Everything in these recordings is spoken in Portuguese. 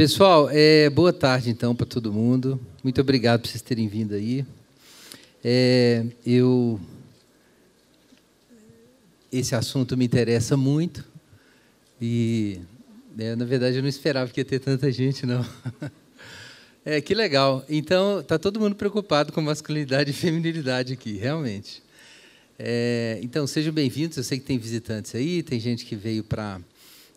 Pessoal, é, boa tarde então para todo mundo. Muito obrigado por vocês terem vindo aí. É, eu esse assunto me interessa muito e é, na verdade eu não esperava que ia ter tanta gente não. É que legal. Então tá todo mundo preocupado com masculinidade e feminilidade aqui, realmente. É, então sejam bem-vindos. Eu sei que tem visitantes aí, tem gente que veio para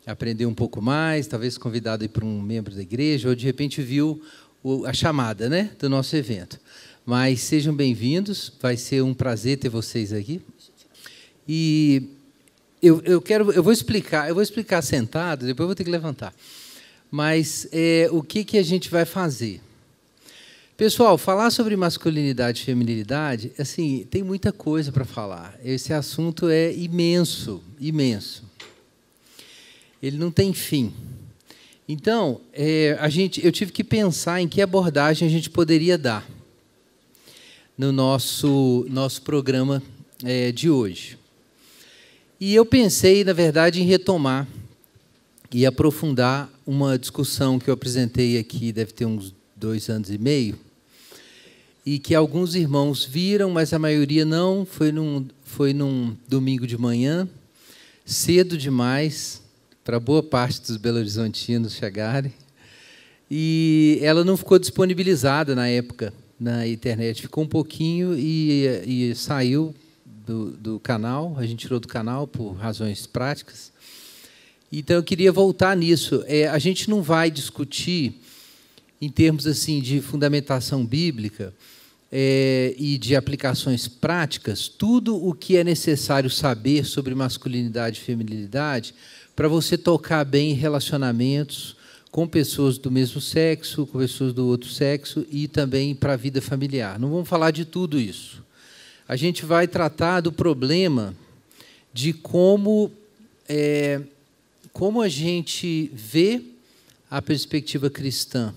aprender um pouco mais, talvez convidado para um membro da igreja, ou de repente viu a chamada né, do nosso evento. Mas sejam bem-vindos, vai ser um prazer ter vocês aqui. E eu, eu quero, eu vou explicar, eu vou explicar sentado, depois vou ter que levantar. Mas é, o que, que a gente vai fazer? Pessoal, falar sobre masculinidade e feminilidade, assim, tem muita coisa para falar. Esse assunto é imenso, imenso ele não tem fim. Então, é, a gente, eu tive que pensar em que abordagem a gente poderia dar no nosso, nosso programa é, de hoje. E eu pensei, na verdade, em retomar e aprofundar uma discussão que eu apresentei aqui, deve ter uns dois anos e meio, e que alguns irmãos viram, mas a maioria não. Foi num, foi num domingo de manhã, cedo demais, para boa parte dos belo-horizontinos chegarem. E ela não ficou disponibilizada na época na internet, ficou um pouquinho e, e saiu do, do canal, a gente tirou do canal por razões práticas. Então eu queria voltar nisso. É, a gente não vai discutir em termos assim de fundamentação bíblica é, e de aplicações práticas tudo o que é necessário saber sobre masculinidade e feminilidade para você tocar bem relacionamentos com pessoas do mesmo sexo, com pessoas do outro sexo e também para a vida familiar. Não vamos falar de tudo isso. A gente vai tratar do problema de como é, como a gente vê a perspectiva cristã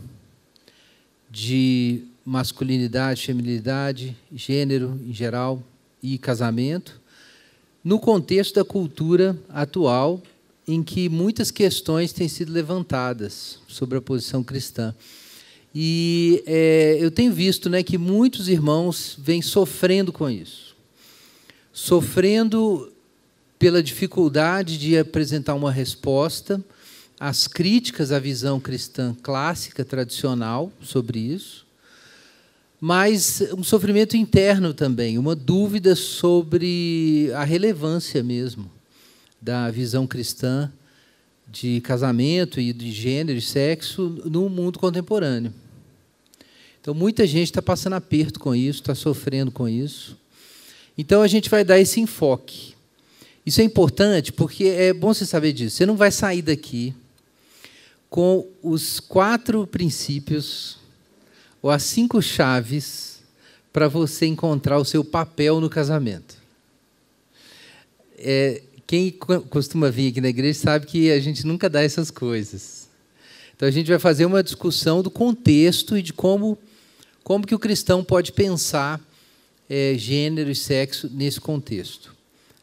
de masculinidade, feminilidade, gênero em geral e casamento no contexto da cultura atual em que muitas questões têm sido levantadas sobre a posição cristã. E é, eu tenho visto né, que muitos irmãos vêm sofrendo com isso. Sofrendo pela dificuldade de apresentar uma resposta às críticas à visão cristã clássica, tradicional, sobre isso. Mas um sofrimento interno também, uma dúvida sobre a relevância mesmo da visão cristã de casamento e de gênero e sexo no mundo contemporâneo. Então, muita gente está passando aperto com isso, está sofrendo com isso. Então, a gente vai dar esse enfoque. Isso é importante porque é bom você saber disso. Você não vai sair daqui com os quatro princípios ou as cinco chaves para você encontrar o seu papel no casamento. É, quem costuma vir aqui na igreja sabe que a gente nunca dá essas coisas. Então a gente vai fazer uma discussão do contexto e de como, como que o cristão pode pensar é, gênero e sexo nesse contexto.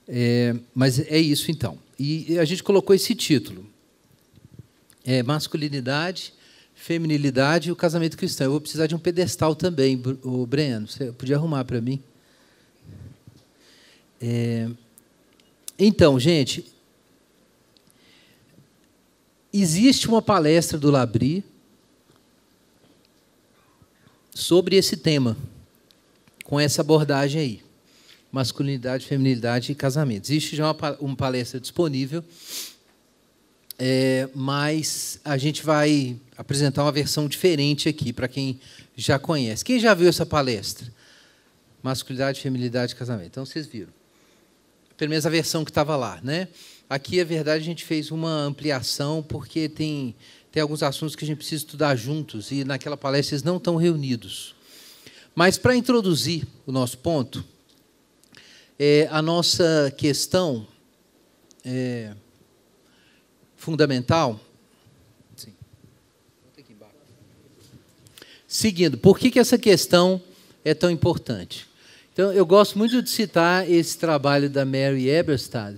É, mas é isso então. E a gente colocou esse título: é, masculinidade, feminilidade e o casamento cristão. Eu vou precisar de um pedestal também, o Breno. Você podia arrumar para mim? É, então, gente, existe uma palestra do Labri sobre esse tema, com essa abordagem aí, masculinidade, feminilidade e casamento. Existe já uma palestra disponível, é, mas a gente vai apresentar uma versão diferente aqui para quem já conhece. Quem já viu essa palestra? Masculinidade, feminilidade e casamento. Então, vocês viram pelo menos a versão que estava lá, né? Aqui, na verdade, a gente fez uma ampliação porque tem tem alguns assuntos que a gente precisa estudar juntos e naquela palestra eles não estão reunidos. Mas para introduzir o nosso ponto, é, a nossa questão é, fundamental. Seguindo, por que, que essa questão é tão importante? Então, eu gosto muito de citar esse trabalho da Mary Eberstad,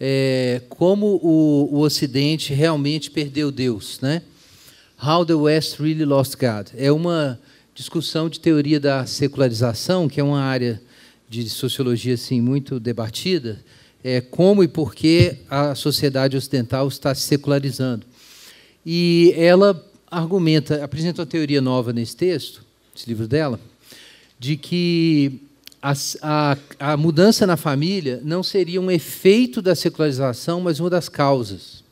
é, como o, o, Ocidente realmente perdeu Deus, né? How the West really lost God. É uma discussão de teoria da secularização, que é uma área de sociologia assim muito debatida, é como e por que a sociedade ocidental está se secularizando. E ela argumenta, apresenta uma teoria nova nesse texto, esse livro dela, de que a, a, a mudança na família não seria um efeito da secularização, mas uma das causas.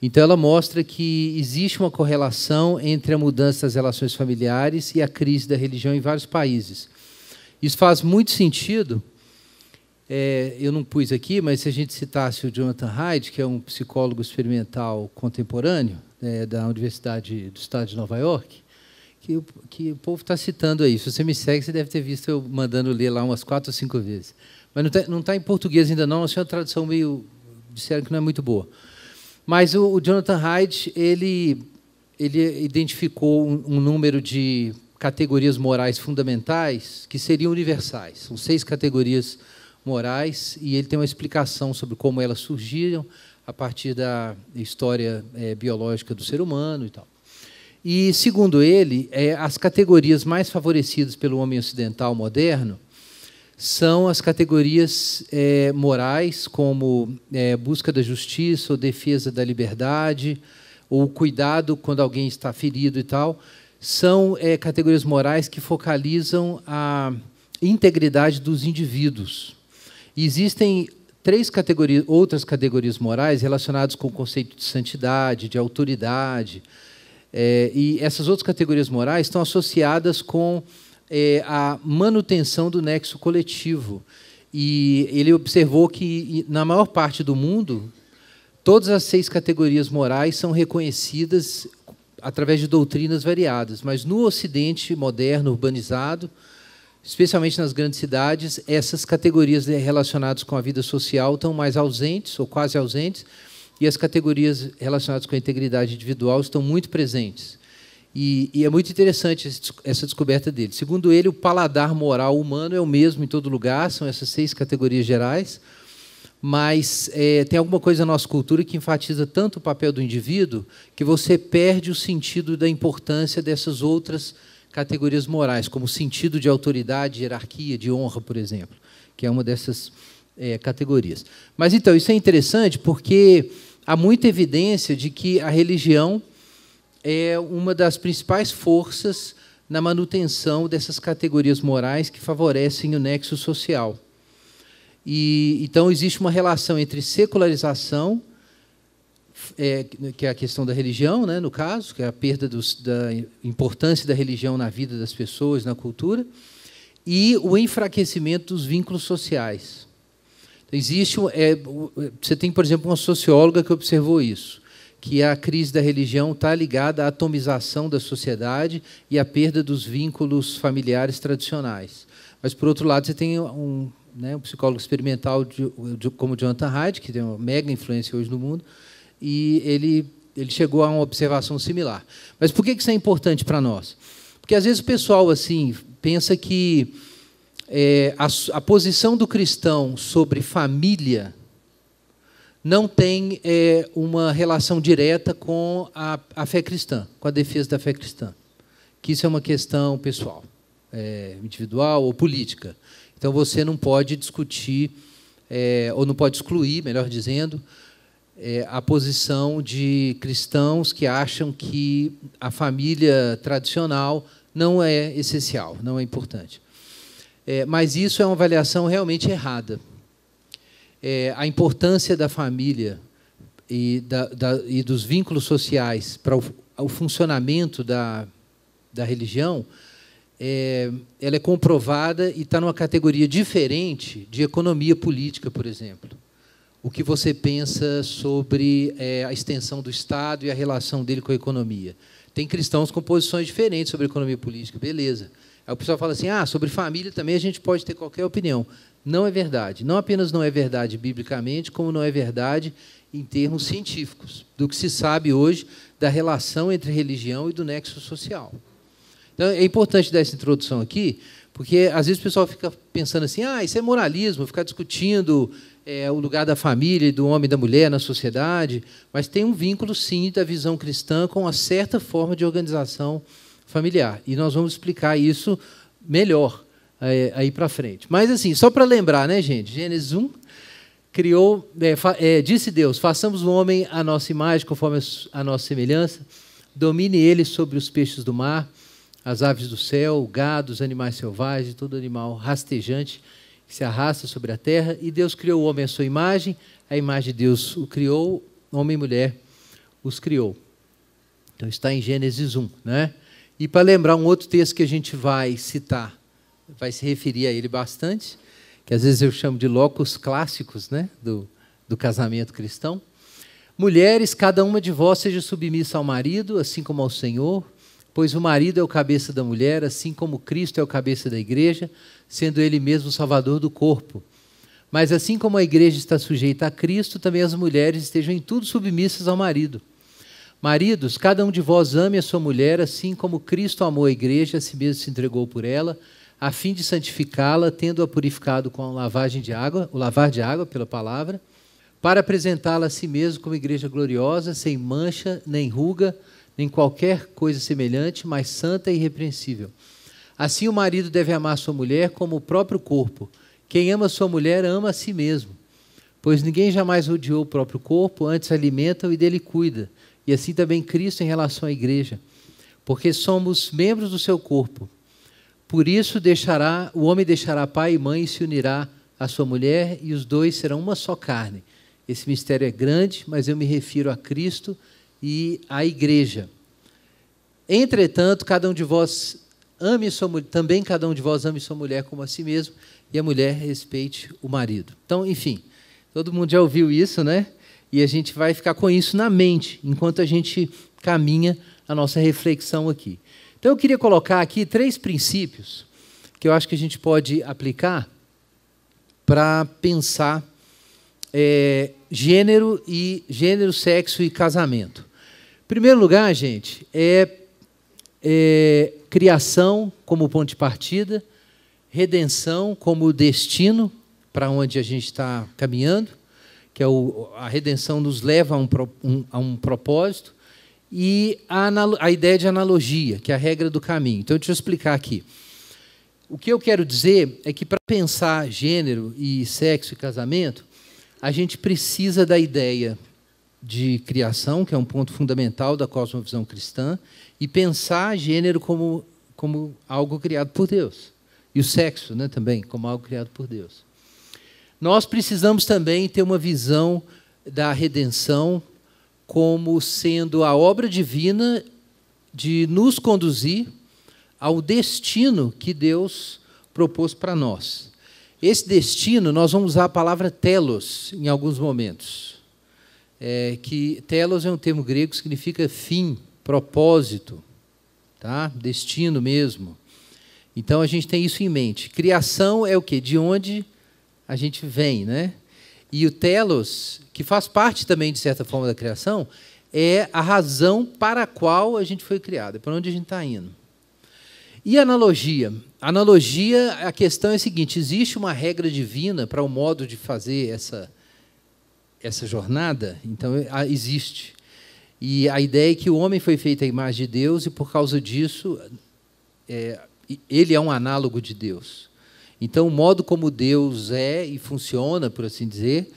Então, ela mostra que existe uma correlação entre a mudança das relações familiares e a crise da religião em vários países. Isso faz muito sentido. É, eu não pus aqui, mas se a gente citasse o Jonathan Haidt, que é um psicólogo experimental contemporâneo é, da Universidade do Estado de Nova York, que o, que o povo está citando aí. Se você me segue, você deve ter visto eu mandando ler lá umas quatro ou cinco vezes. Mas não está tá em português ainda não, assim, é uma tradução meio... disseram que não é muito boa. Mas o, o Jonathan Hyde, ele, ele identificou um, um número de categorias morais fundamentais que seriam universais. São seis categorias morais e ele tem uma explicação sobre como elas surgiram a partir da história é, biológica do ser humano e tal. E, segundo ele, é, as categorias mais favorecidas pelo homem ocidental moderno são as categorias é, morais, como é, busca da justiça ou defesa da liberdade, ou cuidado quando alguém está ferido e tal. São é, categorias morais que focalizam a integridade dos indivíduos. existem três categorias, outras categorias morais relacionadas com o conceito de santidade, de autoridade, é, e essas outras categorias morais estão associadas com é, a manutenção do nexo coletivo. E ele observou que, na maior parte do mundo, todas as seis categorias morais são reconhecidas através de doutrinas variadas, mas no Ocidente moderno, urbanizado, especialmente nas grandes cidades, essas categorias relacionadas com a vida social estão mais ausentes ou quase ausentes, e as categorias relacionadas com a integridade individual estão muito presentes. E, e, é muito interessante essa descoberta dele. Segundo ele, o paladar moral humano é o mesmo em todo lugar, são essas seis categorias gerais, mas é, tem alguma coisa na nossa cultura que enfatiza tanto o papel do indivíduo que você perde o sentido da importância dessas outras categorias morais, como o sentido de autoridade, hierarquia, de honra, por exemplo, que é uma dessas é, categorias. Mas então, isso é interessante porque há muita evidência de que a religião é uma das principais forças na manutenção dessas categorias morais que favorecem o nexo social. E, então, existe uma relação entre secularização, é, que é a questão da religião, né, no caso, que é a perda dos, da importância da religião na vida das pessoas, na cultura, e o enfraquecimento dos vínculos sociais. Existe, é, é, você tem, por exemplo, uma socióloga que observou isso, que a crise da religião está ligada à atomização da sociedade e à perda dos vínculos familiares tradicionais. Mas, por outro lado, você tem um, né, um psicólogo experimental de, de, como Jonathan Hyde que tem uma mega influência hoje no mundo, e ele, ele chegou a uma observação similar. Mas por que isso é importante para nós? Porque, às vezes, o pessoal assim pensa que é, a, a, posição do cristão sobre família não tem é, uma relação direta com a, a, fé cristã, com a defesa da fé cristã. Que isso é uma questão pessoal, é, individual ou política. Então você não pode discutir, é, ou não pode excluir, melhor dizendo, é, a posição de cristãos que acham que a família tradicional não é essencial, não é importante. É, mas isso é uma avaliação realmente errada. É, a importância da família e, da, da, e dos vínculos sociais para o, o funcionamento da, da religião, é, ela é comprovada e está numa categoria diferente de economia política, por exemplo. O que você pensa sobre é, a extensão do Estado e a relação dele com a economia? Tem cristãos com posições diferentes sobre economia política, beleza. Aí o pessoal fala assim: ah, sobre família também a gente pode ter qualquer opinião. Não é verdade. Não apenas não é verdade biblicamente, como não é verdade em termos científicos, do que se sabe hoje da relação entre religião e do nexo social. Então é importante dar essa introdução aqui, porque às vezes o pessoal fica pensando assim: ah, isso é moralismo, ficar discutindo é, o lugar da família, do homem e da mulher na sociedade, mas tem um vínculo, sim, da visão cristã com uma certa forma de organização familiar. E nós vamos explicar isso melhor é, aí para frente. Mas assim, só para lembrar, né, gente? Gênesis 1 criou, é, é, disse Deus: façamos o homem à nossa imagem, conforme a nossa semelhança, domine ele sobre os peixes do mar, as aves do céu, o gado, os animais selvagens, todo animal rastejante que se arrasta sobre a terra. E Deus criou o homem à sua imagem, a imagem de Deus o criou, homem e mulher os criou. Então está em Gênesis 1, né? E para lembrar um outro texto que a gente vai citar, vai se referir a ele bastante, que às vezes eu chamo de locos clássicos né, do, do casamento cristão. Mulheres, cada uma de vós seja submissa ao marido, assim como ao Senhor, pois o marido é o cabeça da mulher, assim como Cristo é o cabeça da igreja, sendo ele mesmo o salvador do corpo. Mas assim como a igreja está sujeita a Cristo, também as mulheres estejam em tudo submissas ao marido. Maridos, cada um de vós ame a sua mulher, assim como Cristo amou a igreja, a si mesmo se entregou por ela, a fim de santificá-la, tendo-a purificado com a lavagem de água, o lavar de água pela palavra, para apresentá-la a si mesmo como igreja gloriosa, sem mancha, nem ruga, nem qualquer coisa semelhante, mas santa e irrepreensível. Assim o marido deve amar sua mulher como o próprio corpo. Quem ama sua mulher ama a si mesmo, pois ninguém jamais odiou o próprio corpo, antes alimenta-o e dele cuida e assim também Cristo em relação à igreja, porque somos membros do seu corpo. Por isso deixará, o homem deixará pai e mãe e se unirá à sua mulher, e os dois serão uma só carne. Esse mistério é grande, mas eu me refiro a Cristo e à igreja. Entretanto, cada um de vós ame sua mulher, também cada um de vós ame sua mulher como a si mesmo, e a mulher respeite o marido. Então, enfim, todo mundo já ouviu isso, né? E a gente vai ficar com isso na mente enquanto a gente caminha a nossa reflexão aqui. Então eu queria colocar aqui três princípios que eu acho que a gente pode aplicar para pensar é, gênero e gênero, sexo e casamento. Em primeiro lugar, gente, é, é criação como ponto de partida, redenção como destino para onde a gente está caminhando, que é o, a redenção nos leva a um, a um propósito, e a, a, ideia de analogia, que é a regra do caminho. Então, deixa eu explicar aqui. O que eu quero dizer é que para pensar gênero e sexo e casamento, a gente precisa da ideia de criação, que é um ponto fundamental da cosmovisão cristã, e pensar gênero como, como algo criado por Deus. E o sexo né, também, como algo criado por Deus. Nós precisamos também ter uma visão da redenção como sendo a obra divina de nos conduzir ao destino que Deus propôs para nós. Esse destino, nós vamos usar a palavra telos em alguns momentos. É, que telos é um termo grego que significa fim, propósito, tá? destino mesmo. Então a gente tem isso em mente. Criação é o que? De onde a gente vem, né? E o telos, que faz parte também, de certa forma, da criação, é a razão para a qual a gente foi criado, é para onde a gente está indo. E analogia? Analogia, a questão é a seguinte: existe uma regra divina para o modo de fazer essa, essa jornada? Então, é, existe. E a ideia é que o homem foi feito à imagem de Deus e, por causa disso, é, ele é um análogo de Deus. Então, o modo como Deus é e funciona, por assim dizer,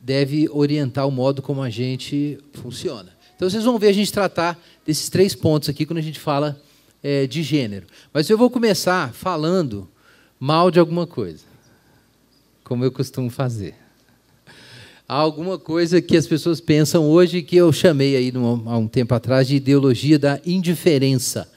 deve orientar o modo como a gente funciona. Então, vocês vão ver a gente tratar desses três pontos aqui quando a gente fala é, de gênero. Mas eu vou começar falando mal de alguma coisa, como eu costumo fazer. Há alguma coisa que as pessoas pensam hoje que eu chamei aí há um tempo atrás de ideologia da indiferença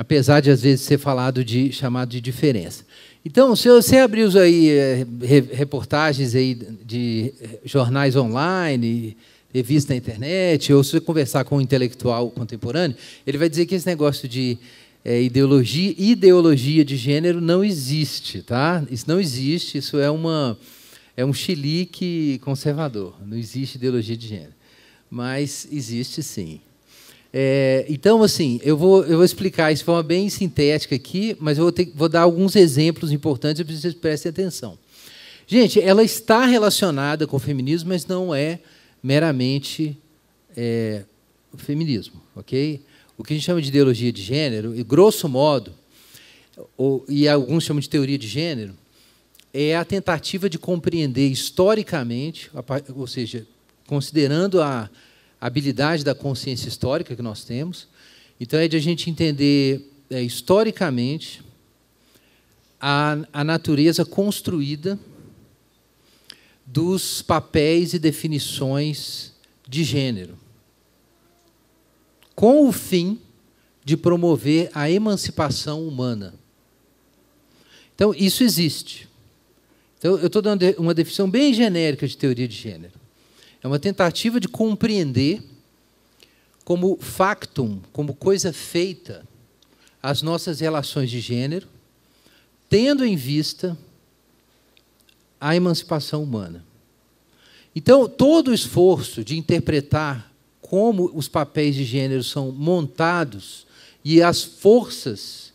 apesar de às vezes ser falado de chamado de diferença. Então, se você abrir aí eh, reportagens aí de eh, jornais online, revista na internet, ou se você conversar com um intelectual contemporâneo, ele vai dizer que esse negócio de é, eh, ideologia, ideologia de gênero não existe, tá? Isso não existe, isso é uma é um chilique conservador. Não existe ideologia de gênero. Mas existe sim. É, então, assim, eu vou, eu vou explicar isso de forma bem sintética aqui, mas eu vou, ter, vou dar alguns exemplos importantes para vocês prestem atenção. Gente, ela está relacionada com o feminismo, mas não é meramente é, o feminismo, ok? O que a gente chama de ideologia de gênero, e grosso modo, ou, e alguns chamam de teoria de gênero, é a tentativa de compreender historicamente, ou seja, considerando a habilidade da consciência histórica que nós temos. Então, é de a gente entender é, historicamente a, a natureza construída dos papéis e definições de gênero, com o fim de promover a emancipação humana. Então, isso existe. Então, eu estou dando uma definição bem genérica de teoria de gênero. É uma tentativa de compreender como factum, como coisa feita, as nossas relações de gênero, tendo em vista a emancipação humana. Então, todo o esforço de interpretar como os papéis de gênero são montados e as forças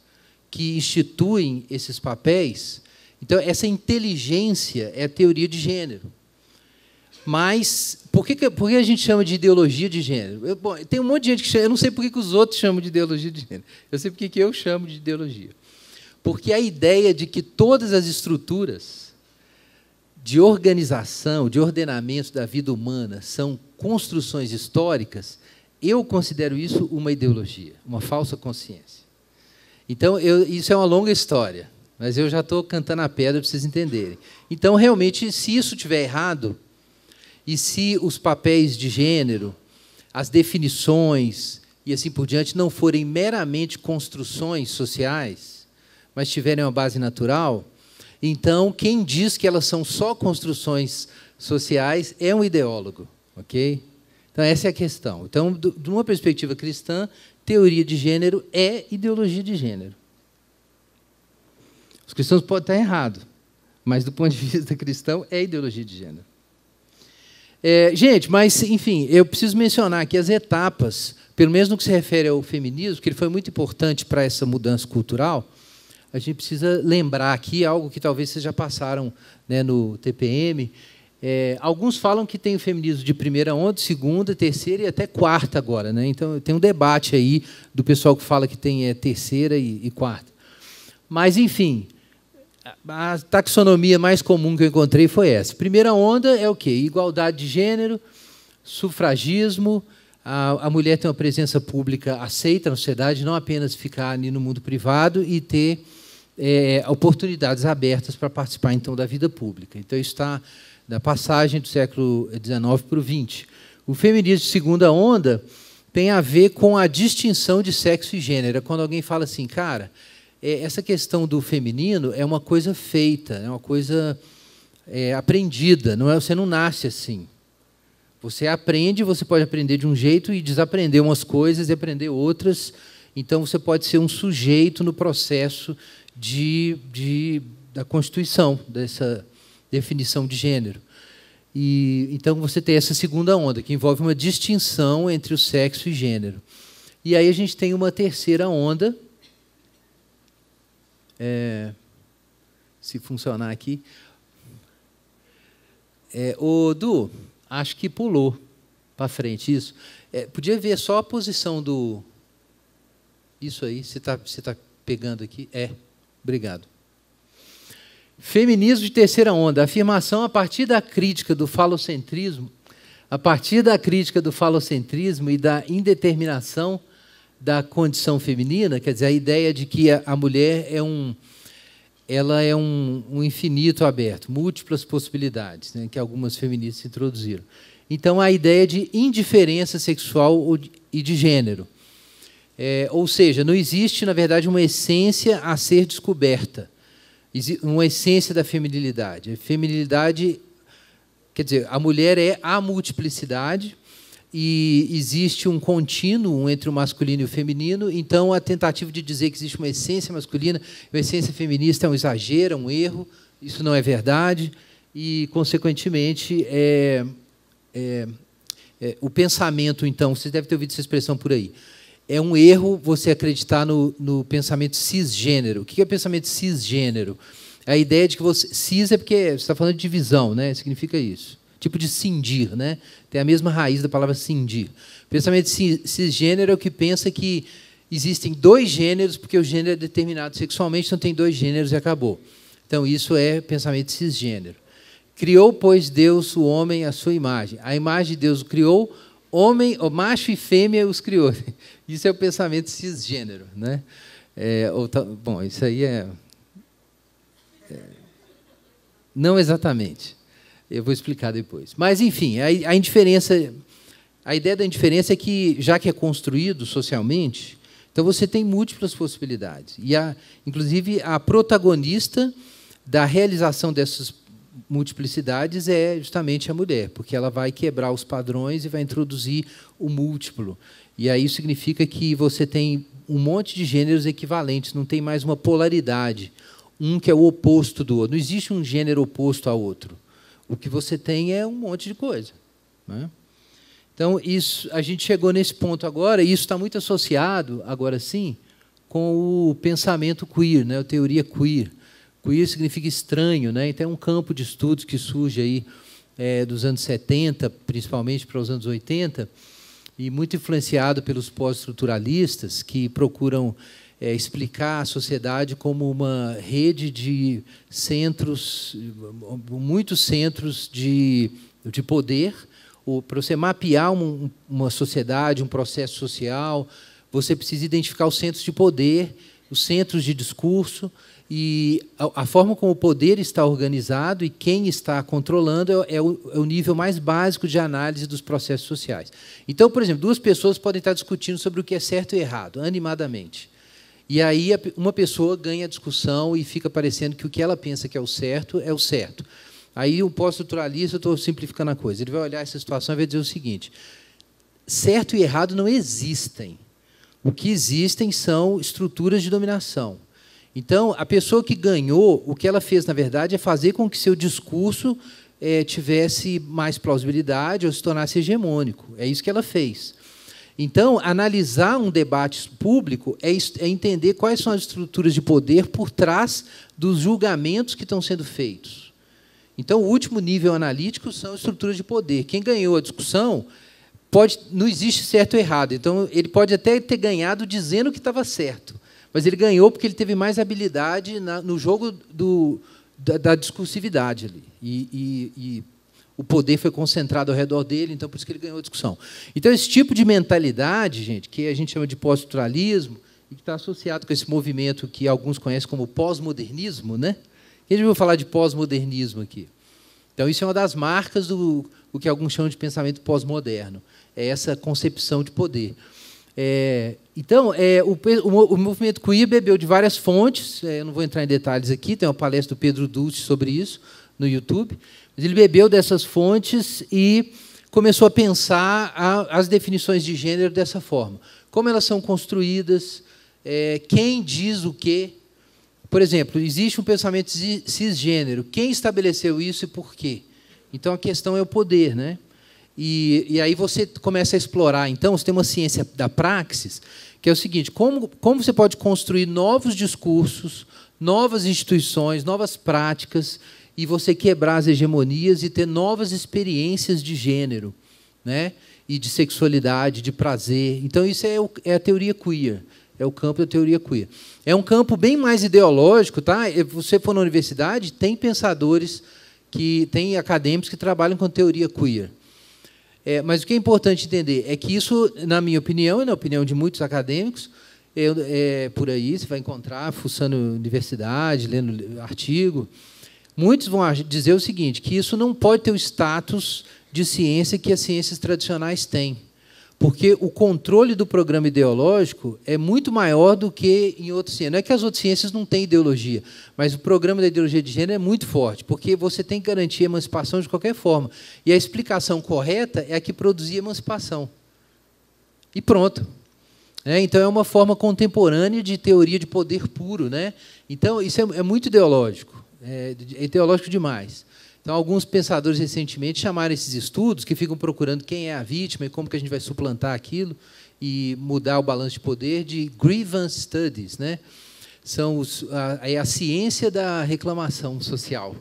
que instituem esses papéis, então essa inteligência é a teoria de gênero. Mas por que, por que a gente chama de ideologia de gênero? Eu, bom, tem um monte de gente que chama, eu não sei por que, que os outros chamam de ideologia de gênero, eu sei por que, que eu chamo de ideologia. Porque a ideia de que todas as estruturas de organização, de ordenamento da vida humana são construções históricas, eu considero isso uma ideologia, uma falsa consciência. Então, eu, isso é uma longa história, mas eu já estou cantando a pedra para vocês entenderem. Então, realmente, se isso estiver errado, e se os papéis de gênero, as definições e assim por diante não forem meramente construções sociais, mas tiverem uma base natural, então quem diz que elas são só construções sociais é um ideólogo, ok? Então essa é a questão. Então, de uma perspectiva cristã, teoria de gênero é ideologia de gênero. Os cristãos podem estar errados, mas do ponto de vista cristão é ideologia de gênero. É, gente, mas, enfim, eu preciso mencionar aqui as etapas, pelo menos no que se refere ao feminismo, que ele foi muito importante para essa mudança cultural. A gente precisa lembrar aqui algo que talvez vocês já passaram né, no TPM. É, alguns falam que tem o feminismo de primeira onda, segunda, terceira e até quarta agora. Né? Então, tem um debate aí do pessoal que fala que tem é, terceira e, e quarta. Mas, enfim, a taxonomia mais comum que eu encontrei foi essa. Primeira onda é o quê? Igualdade de gênero, sufragismo, a, a mulher tem uma presença pública aceita na sociedade, não apenas ficar ali no mundo privado e ter é, oportunidades abertas para participar, então, da vida pública. Então, isso está da passagem do século XIX para o XX. O feminismo de segunda onda tem a ver com a distinção de sexo e gênero. É quando alguém fala assim, cara, é, essa questão do feminino é uma coisa feita, é uma coisa é, aprendida. Não é, você não nasce assim. Você aprende, você pode aprender de um jeito e desaprender umas coisas e aprender outras. Então você pode ser um sujeito no processo de, de da constituição dessa definição de gênero. E então você tem essa segunda onda que envolve uma distinção entre o sexo e gênero. E aí a gente tem uma terceira onda é, se funcionar aqui. É, o Du, acho que pulou para frente isso. É, podia ver só a posição do. Isso aí, você está você tá pegando aqui? É, obrigado. Feminismo de terceira onda. Afirmação a partir da crítica do falocentrismo, a partir da crítica do falocentrismo e da indeterminação da condição feminina, quer dizer, a ideia de que a, mulher é um, ela é um, um infinito aberto, múltiplas possibilidades, né, que algumas feministas introduziram. Então, a ideia de indiferença sexual e de gênero. É, ou seja, não existe, na verdade, uma essência a ser descoberta, uma essência da feminilidade. A feminilidade, quer dizer, a mulher é a multiplicidade, e existe um contínuo entre o masculino e o feminino, então a tentativa de dizer que existe uma essência masculina e uma essência feminista é um exagero, é um erro, isso não é verdade, e, consequentemente, é, é, é, o pensamento, então, vocês devem ter ouvido essa expressão por aí, é um erro você acreditar no, no pensamento cisgênero. O que é pensamento cisgênero? A ideia de que você. Cis é porque você está falando de divisão, né? significa isso tipo de cindir, né? Tem a mesma raiz da palavra cindir. pensamento cisgênero é o que pensa que existem dois gêneros, porque o gênero é determinado sexualmente, então tem dois gêneros e acabou. Então, isso é pensamento cisgênero. Criou, pois, Deus o homem à sua imagem. A imagem de Deus o criou, homem, o macho e fêmea os criou. Isso é o pensamento cisgênero. Né? É, bom, isso aí é... é. Não exatamente. Eu vou explicar depois. Mas, enfim, a, indiferença. A ideia da indiferença é que, já que é construído socialmente, então você tem múltiplas possibilidades. E, a, inclusive, a protagonista da realização dessas multiplicidades é justamente a mulher, porque ela vai quebrar os padrões e vai introduzir o múltiplo. E aí significa que você tem um monte de gêneros equivalentes, não tem mais uma polaridade, um que é o oposto do outro. Não existe um gênero oposto ao outro o que você tem é um monte de coisa. Né? Então, isso, a gente chegou nesse ponto agora, e isso está muito associado, agora sim, com o pensamento queer, né? a teoria queer. Queer significa estranho, né? então é um campo de estudos que surge aí é, dos anos 70, principalmente para os anos 80, e muito influenciado pelos pós-estruturalistas, que procuram é, explicar a sociedade como uma rede de centros, muitos centros de, de poder, para você mapear uma sociedade, um processo social, você precisa identificar os centros de poder, os centros de discurso, e a, forma como o poder está organizado e quem está controlando é, é, é, o, nível mais básico de análise dos processos sociais. Então, por exemplo, duas pessoas podem estar discutindo sobre o que é certo e errado, animadamente. E aí uma pessoa ganha a discussão e fica parecendo que o que ela pensa que é o certo é o certo. Aí o pós-estruturalista, estou simplificando a coisa, ele vai olhar essa situação e vai dizer o seguinte: certo e errado não existem. O que existem são estruturas de dominação. Então, a pessoa que ganhou, o que ela fez, na verdade, é fazer com que seu discurso é, tivesse mais plausibilidade ou se tornasse hegemônico. É isso que ela fez. Então, analisar um debate público é, é entender quais são as estruturas de poder por trás dos julgamentos que estão sendo feitos. Então, o último nível analítico são estruturas de poder. Quem ganhou a discussão pode, não existe certo ou errado. Então, ele pode até ter ganhado dizendo que estava certo, mas ele ganhou porque ele teve mais habilidade na, no jogo do, da, da, discursividade ali. E, e, e o poder foi concentrado ao redor dele, então por isso que ele ganhou a discussão. Então, esse tipo de mentalidade, gente, que a gente chama de pós-estruturalismo, e que está associado com esse movimento que alguns conhecem como pós-modernismo, né? Quem já ouviu falar de pós-modernismo aqui? Então, isso é uma das marcas do o que alguns chamam de pensamento pós-moderno. É essa concepção de poder. É, então, é, o, o, o, movimento queer bebeu de várias fontes, é, eu não vou entrar em detalhes aqui, tem uma palestra do Pedro Dulce sobre isso no YouTube, mas ele bebeu dessas fontes e começou a pensar a, as definições de gênero dessa forma. Como elas são construídas, é, quem diz o quê. Por exemplo, existe um pensamento cisgênero. Quem estabeleceu isso e por quê? Então a questão é o poder, né? E, e, aí você começa a explorar, então, você tem uma ciência da praxis, que é o seguinte: como, como você pode construir novos discursos, novas instituições, novas práticas e você quebrar as hegemonias e ter novas experiências de gênero, né? E de sexualidade, de prazer. Então isso é, o, é a teoria queer, é o campo da teoria queer. É um campo bem mais ideológico, tá? É, você for na universidade, tem pensadores que tem acadêmicos que trabalham com teoria queer. É, mas o que é importante entender é que isso, na minha opinião e na opinião de muitos acadêmicos, é, é por aí, você vai encontrar, fuçando universidade, lendo artigo, Muitos vão dizer o seguinte, que isso não pode ter o status de ciência que as ciências tradicionais têm, porque o controle do programa ideológico é muito maior do que em outras ciências. Não é que as outras ciências não têm ideologia, mas o programa da ideologia de gênero é muito forte, porque você tem que garantir a emancipação de qualquer forma. E a explicação correta é a que produzia emancipação. E pronto. É, então, é uma forma contemporânea de teoria de poder puro. Né? Então, isso é, é muito ideológico. É, é, teológico demais. Então, alguns pensadores recentemente chamaram esses estudos, que ficam procurando quem é a vítima e como que a gente vai suplantar aquilo e mudar o balanço de poder, de grievance studies, né? São os, a, é a ciência da reclamação social,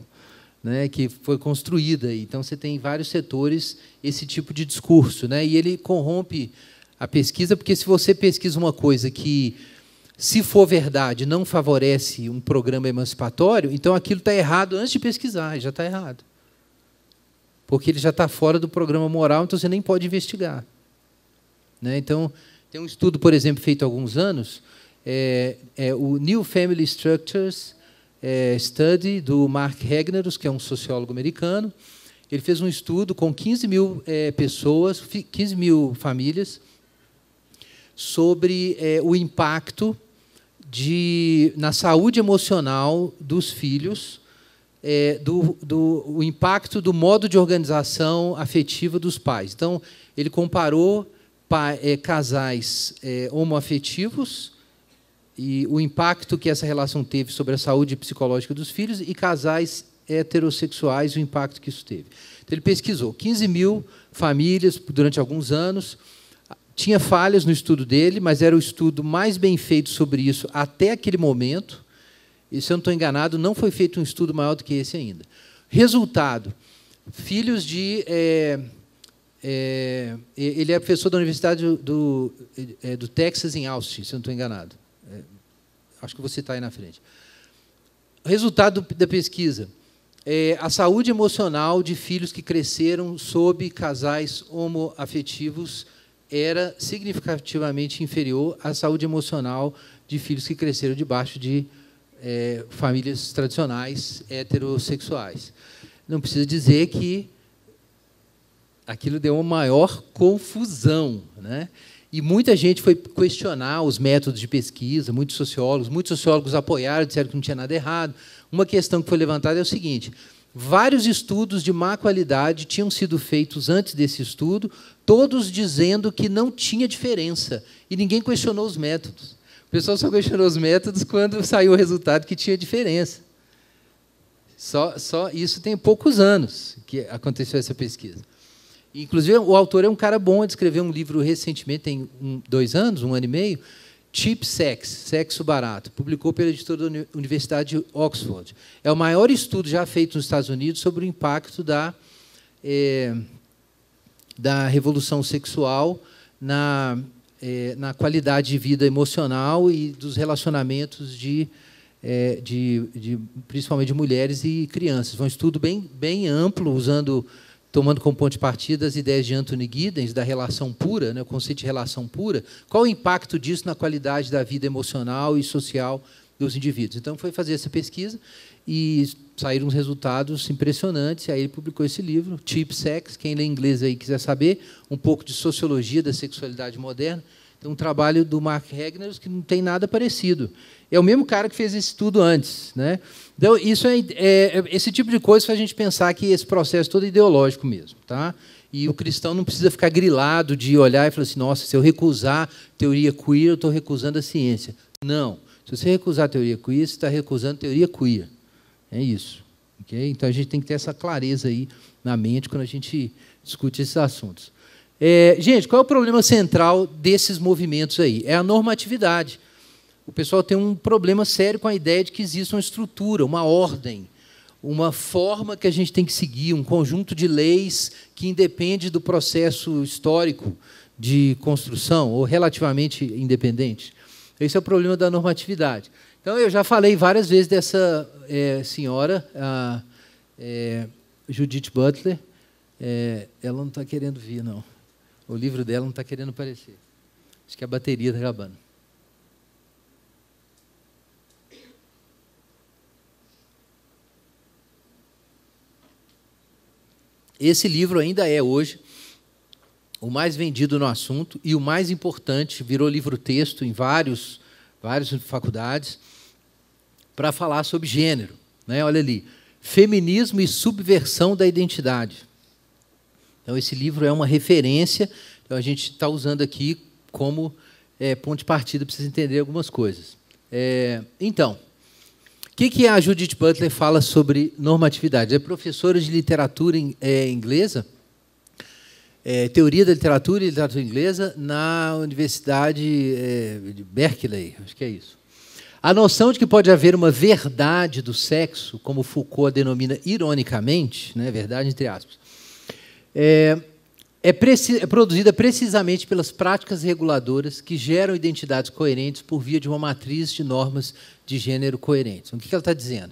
né? Que foi construída. Então, você tem em vários setores esse tipo de discurso, né? E ele corrompe a pesquisa, porque se você pesquisa uma coisa que se for verdade, não favorece um programa emancipatório, então aquilo está errado antes de pesquisar, já está errado. Porque ele já está fora do programa moral, então você nem pode investigar. Né? Então, tem um estudo, por exemplo, feito há alguns anos, é, é o New Family Structures é, Study, do Mark Regnerus, que é um sociólogo americano. Ele fez um estudo com 15 mil é, pessoas, 15 mil famílias, sobre é, o impacto de, na saúde emocional dos filhos, é, do, do o impacto do modo de organização afetiva dos pais. Então, ele comparou pa, é, casais é, homoafetivos e o impacto que essa relação teve sobre a saúde psicológica dos filhos e casais heterossexuais, o impacto que isso teve. Então, ele pesquisou 15 mil famílias durante alguns anos tinha falhas no estudo dele, mas era o estudo mais bem feito sobre isso até aquele momento. E se eu não estou enganado, não foi feito um estudo maior do que esse ainda. Resultado: filhos de. É, é, ele é professor da Universidade do, é, do Texas, em Austin, se eu não estou enganado. acho que você está aí na frente. Resultado da pesquisa: a saúde emocional de filhos que cresceram sob casais homoafetivos era significativamente inferior à saúde emocional de filhos que cresceram debaixo de é, famílias tradicionais heterossexuais. Não precisa dizer que aquilo deu uma maior confusão. Né? E muita gente foi questionar os métodos de pesquisa, muitos sociólogos, muitos sociólogos apoiaram, disseram que não tinha nada errado. Uma questão que foi levantada é o seguinte: vários estudos de má qualidade tinham sido feitos antes desse estudo todos dizendo que não tinha diferença e ninguém questionou os métodos. O pessoal só questionou os métodos quando saiu o resultado que tinha diferença. Só, só isso tem poucos anos que aconteceu essa pesquisa. Inclusive, o autor é um cara bom, ele escreveu um livro recentemente, tem um, dois anos, um ano e meio, Cheap Sex, Sexo Barato, publicou pela editora da Universidade de Oxford. É o maior estudo já feito nos Estados Unidos sobre o impacto da, é, da revolução sexual na, é, na qualidade de vida emocional e dos relacionamentos de, é, de, de, principalmente de mulheres e crianças. Um estudo bem, bem amplo, usando tomando como ponto de partida as ideias de Anthony Giddens da relação pura, né, o conceito de relação pura, qual o impacto disso na qualidade da vida emocional e social dos indivíduos. Então, foi fazer essa pesquisa e saíram uns resultados impressionantes. E aí ele publicou esse livro, Cheap Sex. Quem lê inglês aí quiser saber um pouco de sociologia da sexualidade moderna. Tem um trabalho do Mark Regner que não tem nada parecido. É o mesmo cara que fez esse estudo antes, né? Então isso é, é, é esse tipo de coisa faz a gente pensar que esse processo todo é ideológico mesmo, tá? E o cristão não precisa ficar grilado de olhar e falar assim, nossa, se eu recusar teoria queer, eu estou recusando a ciência. Não. Se você recusar a teoria queer, você está recusando a teoria queer. É isso. Okay? Então a gente tem que ter essa clareza aí na mente quando a gente discute esses assuntos. É, gente, qual é o problema central desses movimentos aí? É a normatividade. O pessoal tem um problema sério com a ideia de que existe uma estrutura, uma ordem, uma forma que a gente tem que seguir, um conjunto de leis que independe do processo histórico de construção, ou relativamente independente. Esse é o problema da normatividade. Então, eu já falei várias vezes dessa é, senhora, a é, Judith Butler. É, ela não está querendo vir, não. O livro dela não está querendo aparecer. Acho que a bateria está acabando. Esse livro ainda é hoje o mais vendido no assunto e o mais importante, virou livro-texto em vários, várias faculdades para falar sobre gênero. Né? Olha ali, Feminismo e Subversão da Identidade. Então, esse livro é uma referência, então a gente está usando aqui como é, ponto de partida para vocês entenderem algumas coisas. É, então, o que, que a Judith Butler fala sobre normatividade? É professora de literatura in, é, inglesa, é, teoria da literatura e literatura inglesa na Universidade é, de Berkeley, acho que é isso. A noção de que pode haver uma verdade do sexo, como Foucault a denomina ironicamente, né, verdade entre aspas, é, é, é produzida precisamente pelas práticas reguladoras que geram identidades coerentes por via de uma matriz de normas de gênero coerentes. Então, o que ela está dizendo?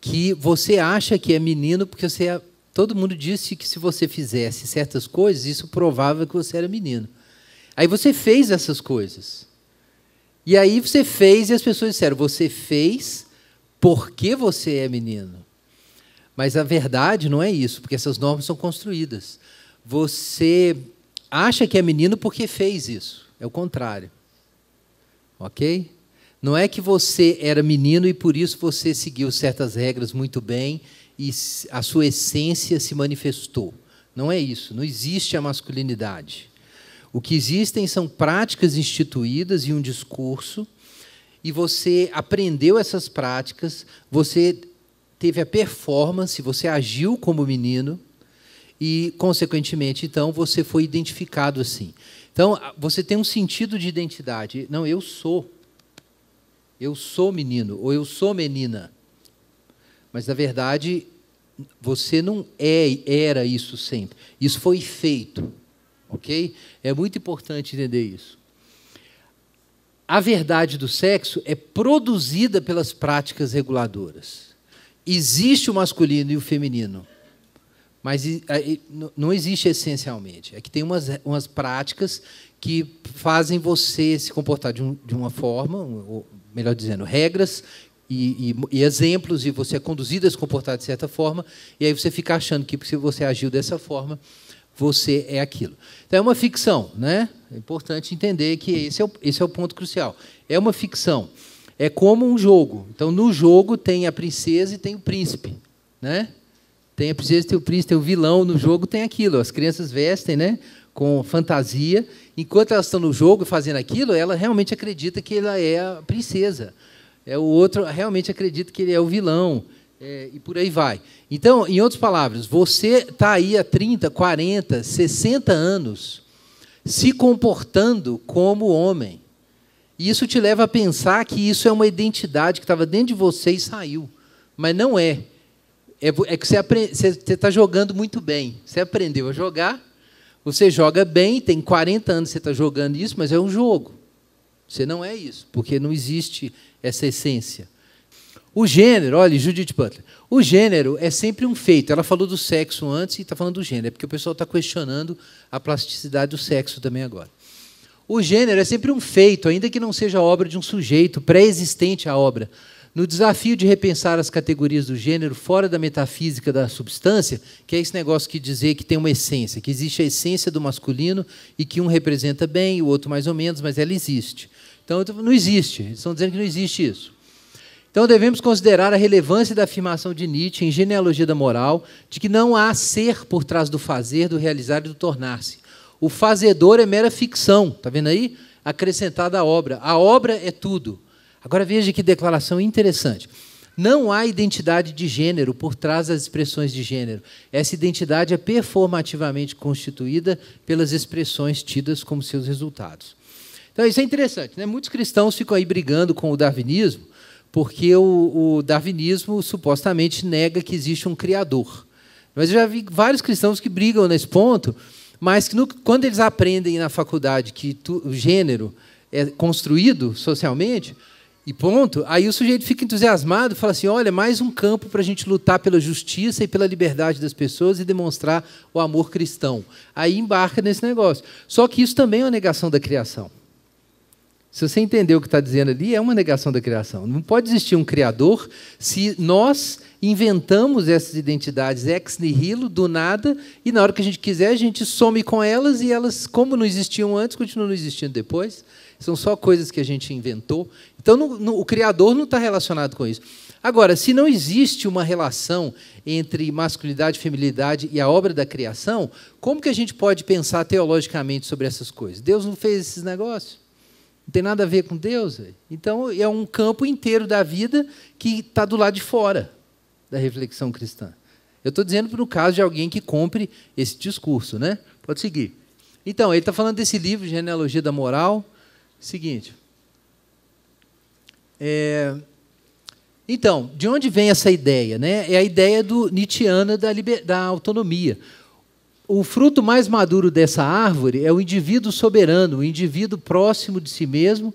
Que você acha que é menino porque você é... todo mundo disse que se você fizesse certas coisas, isso provava que você era menino. Aí você fez essas coisas. E aí você fez e as pessoas disseram: você fez porque você é menino. Mas a verdade não é isso, porque essas normas são construídas. Você acha que é menino porque fez isso. É o contrário. Ok? Não é que você era menino e por isso você seguiu certas regras muito bem e a sua essência se manifestou. Não é isso. Não existe a masculinidade. O que existem são práticas instituídas e um discurso, e você aprendeu essas práticas, você teve a performance, você agiu como menino, e, consequentemente, então, você foi identificado assim. Então, você tem um sentido de identidade. Não, eu sou. Eu sou menino, ou eu sou menina. Mas, na verdade, você não é, era isso sempre. Isso foi feito ok? É muito importante entender isso. A verdade do sexo é produzida pelas práticas reguladoras. Existe o masculino e o feminino, mas não existe essencialmente. É que tem umas, umas práticas que fazem você se comportar de, um, de uma forma, ou, melhor dizendo, regras e, e, e, exemplos, e você é conduzido a se comportar de certa forma, e aí você fica achando que se você agiu dessa forma, você é aquilo. Então, é uma ficção, né? É importante entender que esse é, o, esse é o ponto crucial. É uma ficção. É como um jogo. Então, no jogo tem a princesa e tem o príncipe, né? Tem a princesa, tem o príncipe, tem o vilão. No jogo tem aquilo. As crianças vestem, né? Com fantasia. Enquanto elas estão no jogo fazendo aquilo, ela realmente acredita que ela é a princesa. É o outro realmente acredita que ele é o vilão. É, e por aí vai. Então, em outras palavras, você está aí há 30, 40, 60 anos se comportando como homem. E isso te leva a pensar que isso é uma identidade que estava dentro de você e saiu. Mas não é. É, é que você está jogando muito bem. Você aprendeu a jogar, você joga bem, tem 40 anos que você está jogando isso, mas é um jogo. Você não é isso, porque não existe essa essência. O gênero, olha, Judith Butler. O gênero é sempre um feito. Ela falou do sexo antes e está falando do gênero, é porque o pessoal está questionando a plasticidade do sexo também agora. O gênero é sempre um feito, ainda que não seja obra de um sujeito pré-existente à obra. No desafio de repensar as categorias do gênero fora da metafísica da substância, que é esse negócio que dizer que tem uma essência, que existe a essência do masculino e que um representa bem, o outro mais ou menos, mas ela existe. Então, não existe. Eles estão dizendo que não existe isso. Então devemos considerar a relevância da afirmação de Nietzsche em Genealogia da Moral de que não há ser por trás do fazer, do realizar e do tornar-se. O fazedor é mera ficção, está vendo aí? Acrescentada à obra. A obra é tudo. Agora veja que declaração interessante. Não há identidade de gênero por trás das expressões de gênero. Essa identidade é performativamente constituída pelas expressões tidas como seus resultados. Então, isso é interessante. Né? Muitos cristãos ficam aí brigando com o darwinismo, porque o, o darwinismo supostamente nega que existe um criador. Mas eu já vi vários cristãos que brigam nesse ponto, mas que no, quando eles aprendem na faculdade que tu, o gênero é construído socialmente, e ponto, aí o sujeito fica entusiasmado e fala assim: olha, mais um campo para a gente lutar pela justiça e pela liberdade das pessoas e demonstrar o amor cristão. Aí embarca nesse negócio. Só que isso também é uma negação da criação. Se você entender o que está dizendo ali, é uma negação da criação. Não pode existir um criador se nós inventamos essas identidades ex nihilo, do nada, e na hora que a gente quiser, a gente some com elas e elas, como não existiam antes, continuam não existindo depois. São só coisas que a gente inventou. Então, o criador não está relacionado com isso. Agora, se não existe uma relação entre masculinidade, feminilidade e a obra da criação, como que a gente pode pensar teologicamente sobre essas coisas? Deus não fez esses negócios? Não tem nada a ver com Deus. Então, é um campo inteiro da vida que está do lado de fora da reflexão cristã. Eu estou dizendo para o caso de alguém que compre esse discurso, né? Pode seguir. Então, ele está falando desse livro, Genealogia da Moral. Seguinte. É... Então, de onde vem essa ideia? Né? É a ideia do Nietzscheana da, liber... da autonomia o fruto mais maduro dessa árvore é o indivíduo soberano, o indivíduo próximo de si mesmo,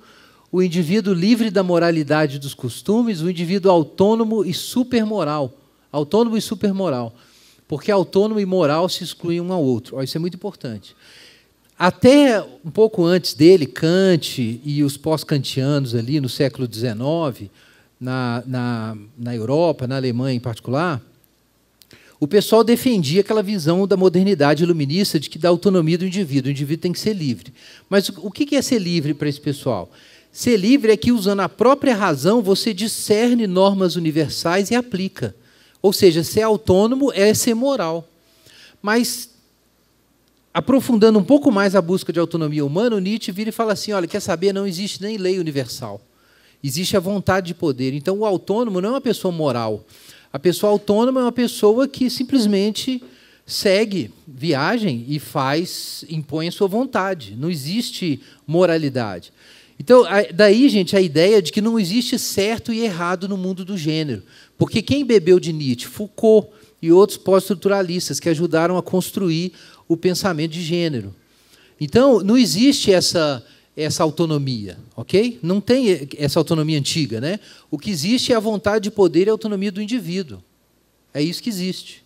o indivíduo livre da moralidade dos costumes, o indivíduo autônomo e supermoral. Autônomo e supermoral. Porque autônomo e moral se excluem um ao outro. Isso é muito importante. Até um pouco antes dele, Kant e os pós-kantianos ali no século XIX, na, na, na Europa, na Alemanha em particular, o pessoal defendia aquela visão da modernidade iluminista de que dá autonomia do indivíduo, o indivíduo tem que ser livre. Mas o que é ser livre para esse pessoal? Ser livre é que, usando a própria razão, você discerne normas universais e aplica. Ou seja, ser autônomo é ser moral. Mas, aprofundando um pouco mais a busca de autonomia humana, Nietzsche vira e fala assim: olha, quer saber? Não existe nem lei universal. Existe a vontade de poder. Então, o autônomo não é uma pessoa moral. A pessoa autônoma é uma pessoa que simplesmente segue viagem e faz, impõe a sua vontade. Não existe moralidade. Então, daí, gente, a ideia de que não existe certo e errado no mundo do gênero. Porque quem bebeu de Nietzsche? Foucault e outros pós-estruturalistas que ajudaram a construir o pensamento de gênero. Então, não existe essa essa autonomia, ok? Não tem essa autonomia antiga, né? O que existe é a vontade de poder e a autonomia do indivíduo. É isso que existe.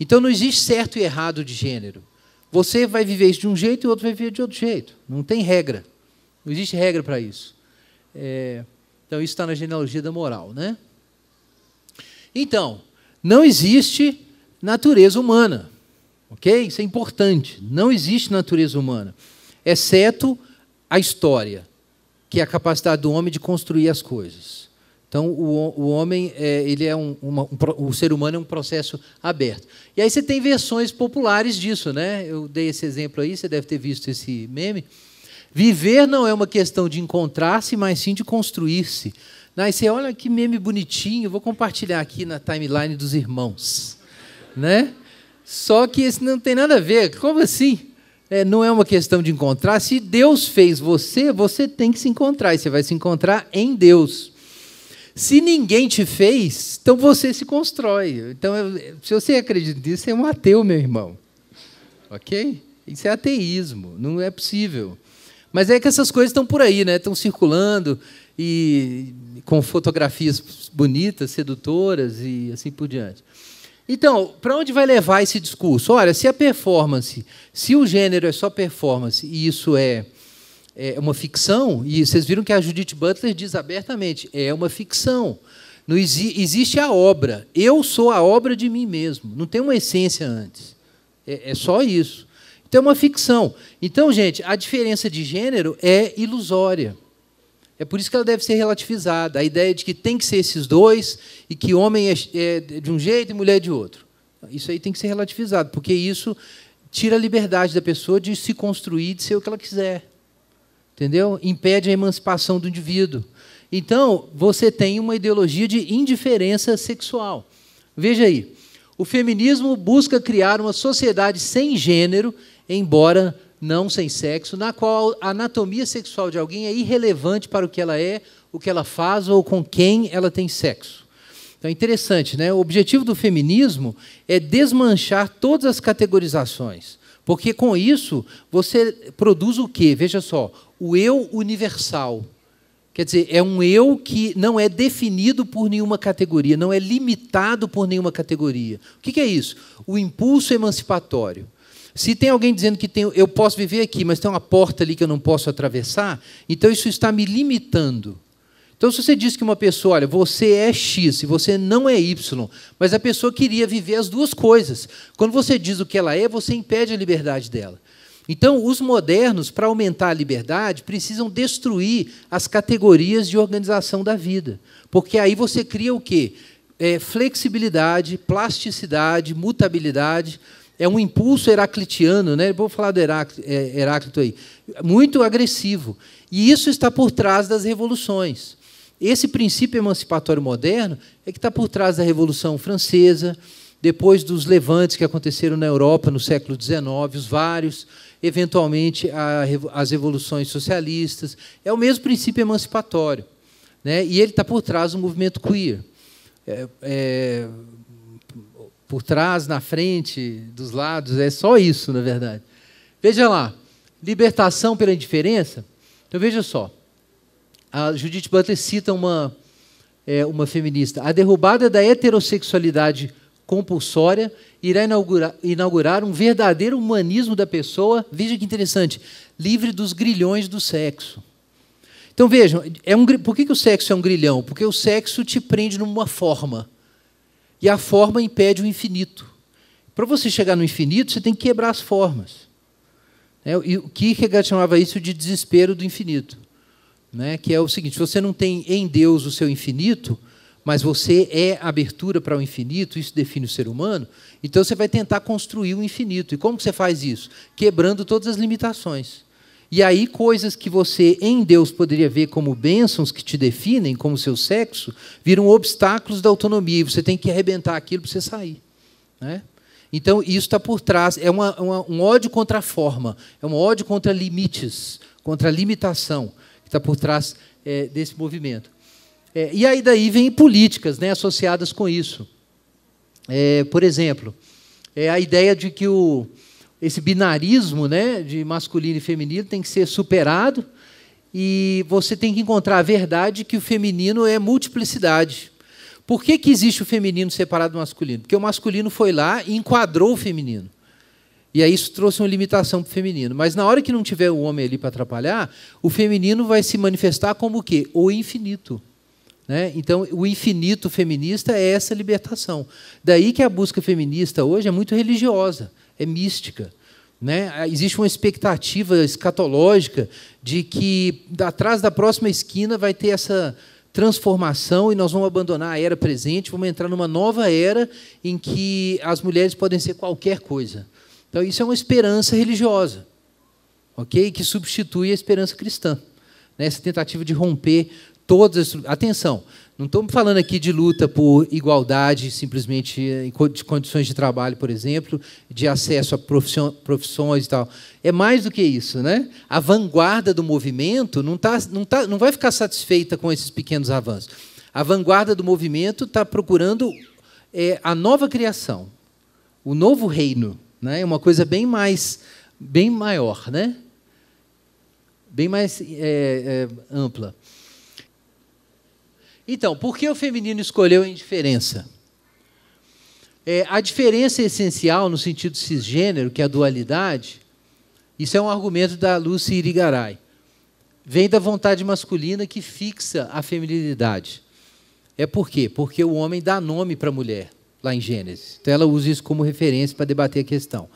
Então não existe certo e errado de gênero. Você vai viver isso de um jeito e o outro vai viver de outro jeito. Não tem regra. Não existe regra para isso. É... Então isso está na genealogia da moral, né? Então não existe natureza humana, ok? Isso é importante. Não existe natureza humana, exceto a história, que é a capacidade do homem de construir as coisas. Então, o, o homem, é, ele é um, uma, um, o ser humano é um processo aberto. E aí você tem versões populares disso, né? Eu dei esse exemplo aí, você deve ter visto esse meme. Viver não é uma questão de encontrar-se, mas sim de construir-se. Aí né? você olha que meme bonitinho, vou compartilhar aqui na timeline dos irmãos. Né? Só que isso não tem nada a ver. Como assim? é, não é uma questão de encontrar. Se Deus fez você, você tem que se encontrar, e você vai se encontrar em Deus. Se ninguém te fez, então você se constrói. Então, se você acredita nisso, você é um ateu, meu irmão. Ok? Isso é ateísmo, não é possível. Mas é que essas coisas estão por aí, né? Estão circulando e com fotografias bonitas, sedutoras e assim por diante. Então, para onde vai levar esse discurso? Olha, se a performance, se o gênero é só performance e isso é, é uma ficção, e vocês viram que a Judith Butler diz abertamente: é uma ficção. Não exi existe a obra. Eu sou a obra de mim mesmo. Não tem uma essência antes. É, é só isso. Então é uma ficção. Então, gente, a diferença de gênero é ilusória. É por isso que ela deve ser relativizada. A ideia de que tem que ser esses dois e que homem é, é de um jeito e mulher de outro. Isso aí tem que ser relativizado, porque isso tira a liberdade da pessoa de se construir, de ser o que ela quiser. Entendeu? Impede a emancipação do indivíduo. Então, você tem uma ideologia de indiferença sexual. Veja aí. O feminismo busca criar uma sociedade sem gênero, embora não sem sexo, na qual a anatomia sexual de alguém é irrelevante para o que ela é, o que ela faz ou com quem ela tem sexo. Então é interessante, né? O objetivo do feminismo é desmanchar todas as categorizações, porque com isso você produz o quê? Veja só, o eu universal. Quer dizer, é um eu que não é definido por nenhuma categoria, não é limitado por nenhuma categoria. O que é isso? O impulso emancipatório. Se tem alguém dizendo que tem, eu posso viver aqui, mas tem uma porta ali que eu não posso atravessar, então isso está me limitando. Então, se você diz que uma pessoa, olha, você é X e você não é Y, mas a pessoa queria viver as duas coisas. Quando você diz o que ela é, você impede a liberdade dela. Então, os modernos, para aumentar a liberdade, precisam destruir as categorias de organização da vida. Porque aí você cria o quê? É, flexibilidade, plasticidade, mutabilidade é um impulso heraclitiano, né? vou falar do é, Heráclito, aí, muito agressivo. E isso está por trás das revoluções. Esse princípio emancipatório moderno é que está por trás da Revolução Francesa, depois dos levantes que aconteceram na Europa no século XIX, os vários, eventualmente as revoluções socialistas. É o mesmo princípio emancipatório. Né? E ele está por trás do movimento queer. É, é, por trás, na frente, dos lados, é só isso, na verdade. Veja lá, libertação pela indiferença. Então veja só, a Judith Butler cita uma, é, uma feminista. A derrubada da heterossexualidade compulsória irá inaugurar, inaugurar um verdadeiro humanismo da pessoa, veja que interessante, livre dos grilhões do sexo. Então vejam, é um, por que, que o sexo é um grilhão? Porque o sexo te prende numa forma. E a forma impede o infinito. Para você chegar no infinito, você tem que quebrar as formas. É, e o Kierkegaard chamava isso de desespero do infinito. Né? Que é o seguinte: você não tem em Deus o seu infinito, mas você é abertura para o infinito, isso define o ser humano, então você vai tentar construir o infinito. E como você faz isso? Quebrando todas as limitações. E aí, coisas que você em Deus poderia ver como bênçãos que te definem, como seu sexo, viram obstáculos da autonomia. E você tem que arrebentar aquilo para você sair. Né? Então, isso está por trás. É uma, uma, um ódio contra a forma, é um ódio contra limites, contra a limitação, que está por trás é, desse movimento. É, e aí daí vem políticas né, associadas com isso. É, por exemplo, é a ideia de que o, esse binarismo né, de masculino e feminino tem que ser superado e você tem que encontrar a verdade que o feminino é multiplicidade. Por que, que existe o feminino separado do masculino? Porque o masculino foi lá e enquadrou o feminino. E aí isso trouxe uma limitação para o feminino. Mas na hora que não tiver o homem ali para atrapalhar, o feminino vai se manifestar como o quê? O infinito. Né? Então, o infinito feminista é essa libertação. Daí que a busca feminista hoje é muito religiosa é mística. Né? Ah, existe uma expectativa escatológica de que atrás da próxima esquina vai ter essa transformação e nós vamos abandonar a era presente, vamos entrar numa nova era em que as mulheres podem ser qualquer coisa. Então isso é uma esperança religiosa, ok? Que substitui a esperança cristã. Né? Essa tentativa de romper todas as... Atenção, não estamos falando aqui de luta por igualdade, simplesmente eh, de condições de trabalho, por exemplo, de acesso a profissões e tal. É mais do que isso. Né? A vanguarda do movimento não, tá, não, tá, não vai ficar satisfeita com esses pequenos avanços. A vanguarda do movimento está procurando é, a nova criação, o novo reino. Né? É uma coisa bem mais, bem maior, né? bem mais é, é, ampla. Então, por que o feminino escolheu a indiferença? É, a diferença é essencial no sentido cisgênero, que é a dualidade, isso é um argumento da Lucy Irigaray. Vem da vontade masculina que fixa a feminilidade. É por quê? Porque o homem dá nome para a mulher, lá em Gênesis. Então ela usa isso como referência para debater a questão.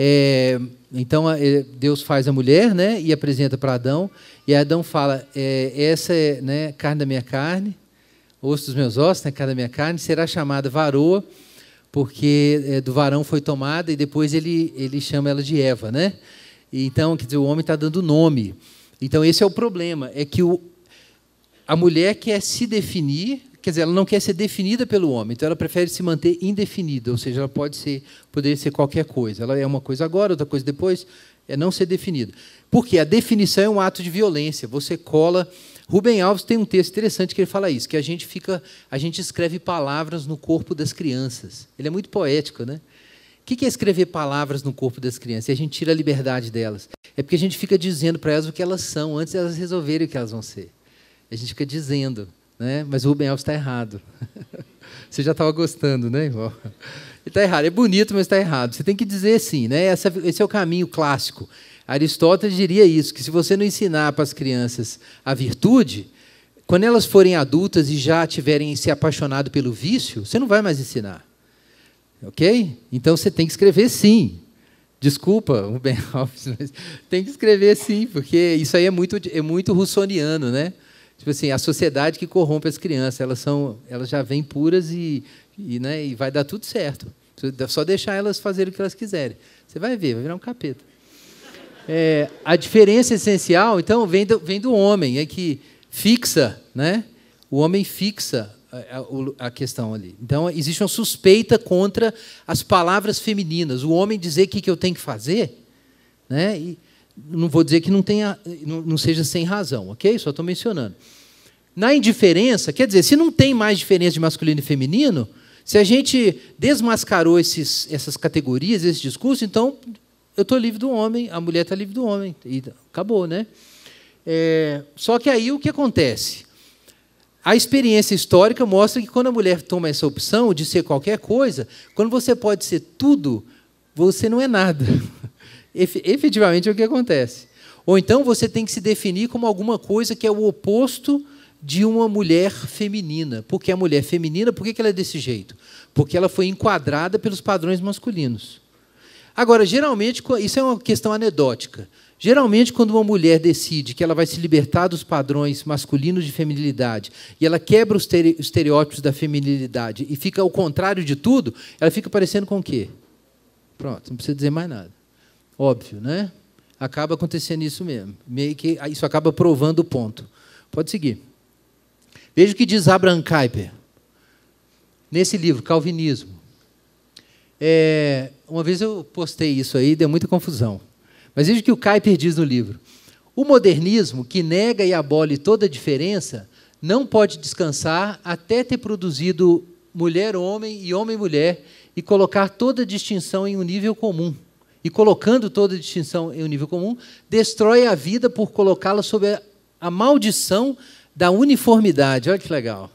É, então é, Deus faz a mulher, né, e apresenta para Adão, e Adão fala: é, essa é né, carne da minha carne, osso dos meus ossos, né, carne da minha carne, será chamada varoa, porque é, do varão foi tomada, e depois ele ele chama ela de Eva, né? E, então, quer dizer, o homem está dando nome. Então esse é o problema, é que o, a mulher quer se definir quer dizer, ela não quer ser definida pelo homem, então ela prefere se manter indefinida, ou seja, ela pode ser, poderia ser qualquer coisa. Ela é uma coisa agora, outra coisa depois, é não ser definida. Porque a definição é um ato de violência. Você cola. Rubem Alves tem um texto interessante que ele fala isso, que a gente fica, a gente escreve palavras no corpo das crianças. Ele é muito poético, né? O que é escrever palavras no corpo das crianças? E a gente tira a liberdade delas. É porque a gente fica dizendo para elas o que elas são antes de elas resolverem o que elas vão ser. A gente fica dizendo. Né? Mas o Rubem Alves está errado. Você já estava gostando, né, irmão? Ele está errado. É bonito, mas está errado. Você tem que dizer sim, né? Essa, esse é o caminho clássico. Aristóteles diria isso, que se você não ensinar para as crianças a virtude, quando elas forem adultas e já tiverem se apaixonado pelo vício, você não vai mais ensinar. Ok? Então você tem que escrever sim. Desculpa, Rubem Alves, mas tem que escrever sim, porque isso aí é muito, é muito russoniano, né? tipo assim, a sociedade que corrompe as crianças, elas são, elas já vêm puras e, e, né, e vai dar tudo certo. Só deixar elas fazerem o que elas quiserem. Você vai ver, vai virar um capeta. É, a diferença essencial, então, vem do, vem do homem, é que fixa, né? O homem fixa a, é, a, é, a, questão ali. Então, existe uma suspeita contra as palavras femininas. O homem dizer o que, que eu tenho que fazer, né? E, não vou dizer que não, tenha, não, seja sem razão, ok? Só estou mencionando. Na indiferença, quer dizer, se não tem mais diferença de masculino e feminino, se a gente desmascarou esses, essas categorias, esse discurso, então eu estou livre do homem, a mulher está livre do homem. E acabou, né? É, só que aí o que acontece? A experiência histórica mostra que quando a mulher toma essa opção de ser qualquer coisa, quando você pode ser tudo, você não é nada efetivamente é o que acontece. Ou então você tem que se definir como alguma coisa que é o oposto de uma mulher feminina. Porque a mulher feminina, por que ela é desse jeito? Porque ela foi enquadrada pelos padrões masculinos. Agora, geralmente, isso é uma questão anedótica. Geralmente, quando uma mulher decide que ela vai se libertar dos padrões masculinos de feminilidade e ela quebra os estereótipos da feminilidade e fica ao contrário de tudo, ela fica parecendo com o quê? Pronto, não precisa dizer mais nada. Óbvio, né? Acaba acontecendo isso mesmo. Meio que ah, isso acaba provando o ponto. Pode seguir. Veja o que diz Abraham Kuyper nesse livro, Calvinismo. É, uma vez eu postei isso aí, deu muita confusão. Mas veja o que o Kuyper diz no livro. O modernismo, que nega e abole toda diferença, não pode descansar até ter produzido mulher-homem e homem-mulher e colocar toda distinção em um nível comum e colocando toda a distinção em um nível comum, destrói a vida por colocá-la sob a, a maldição da uniformidade. Olha que legal.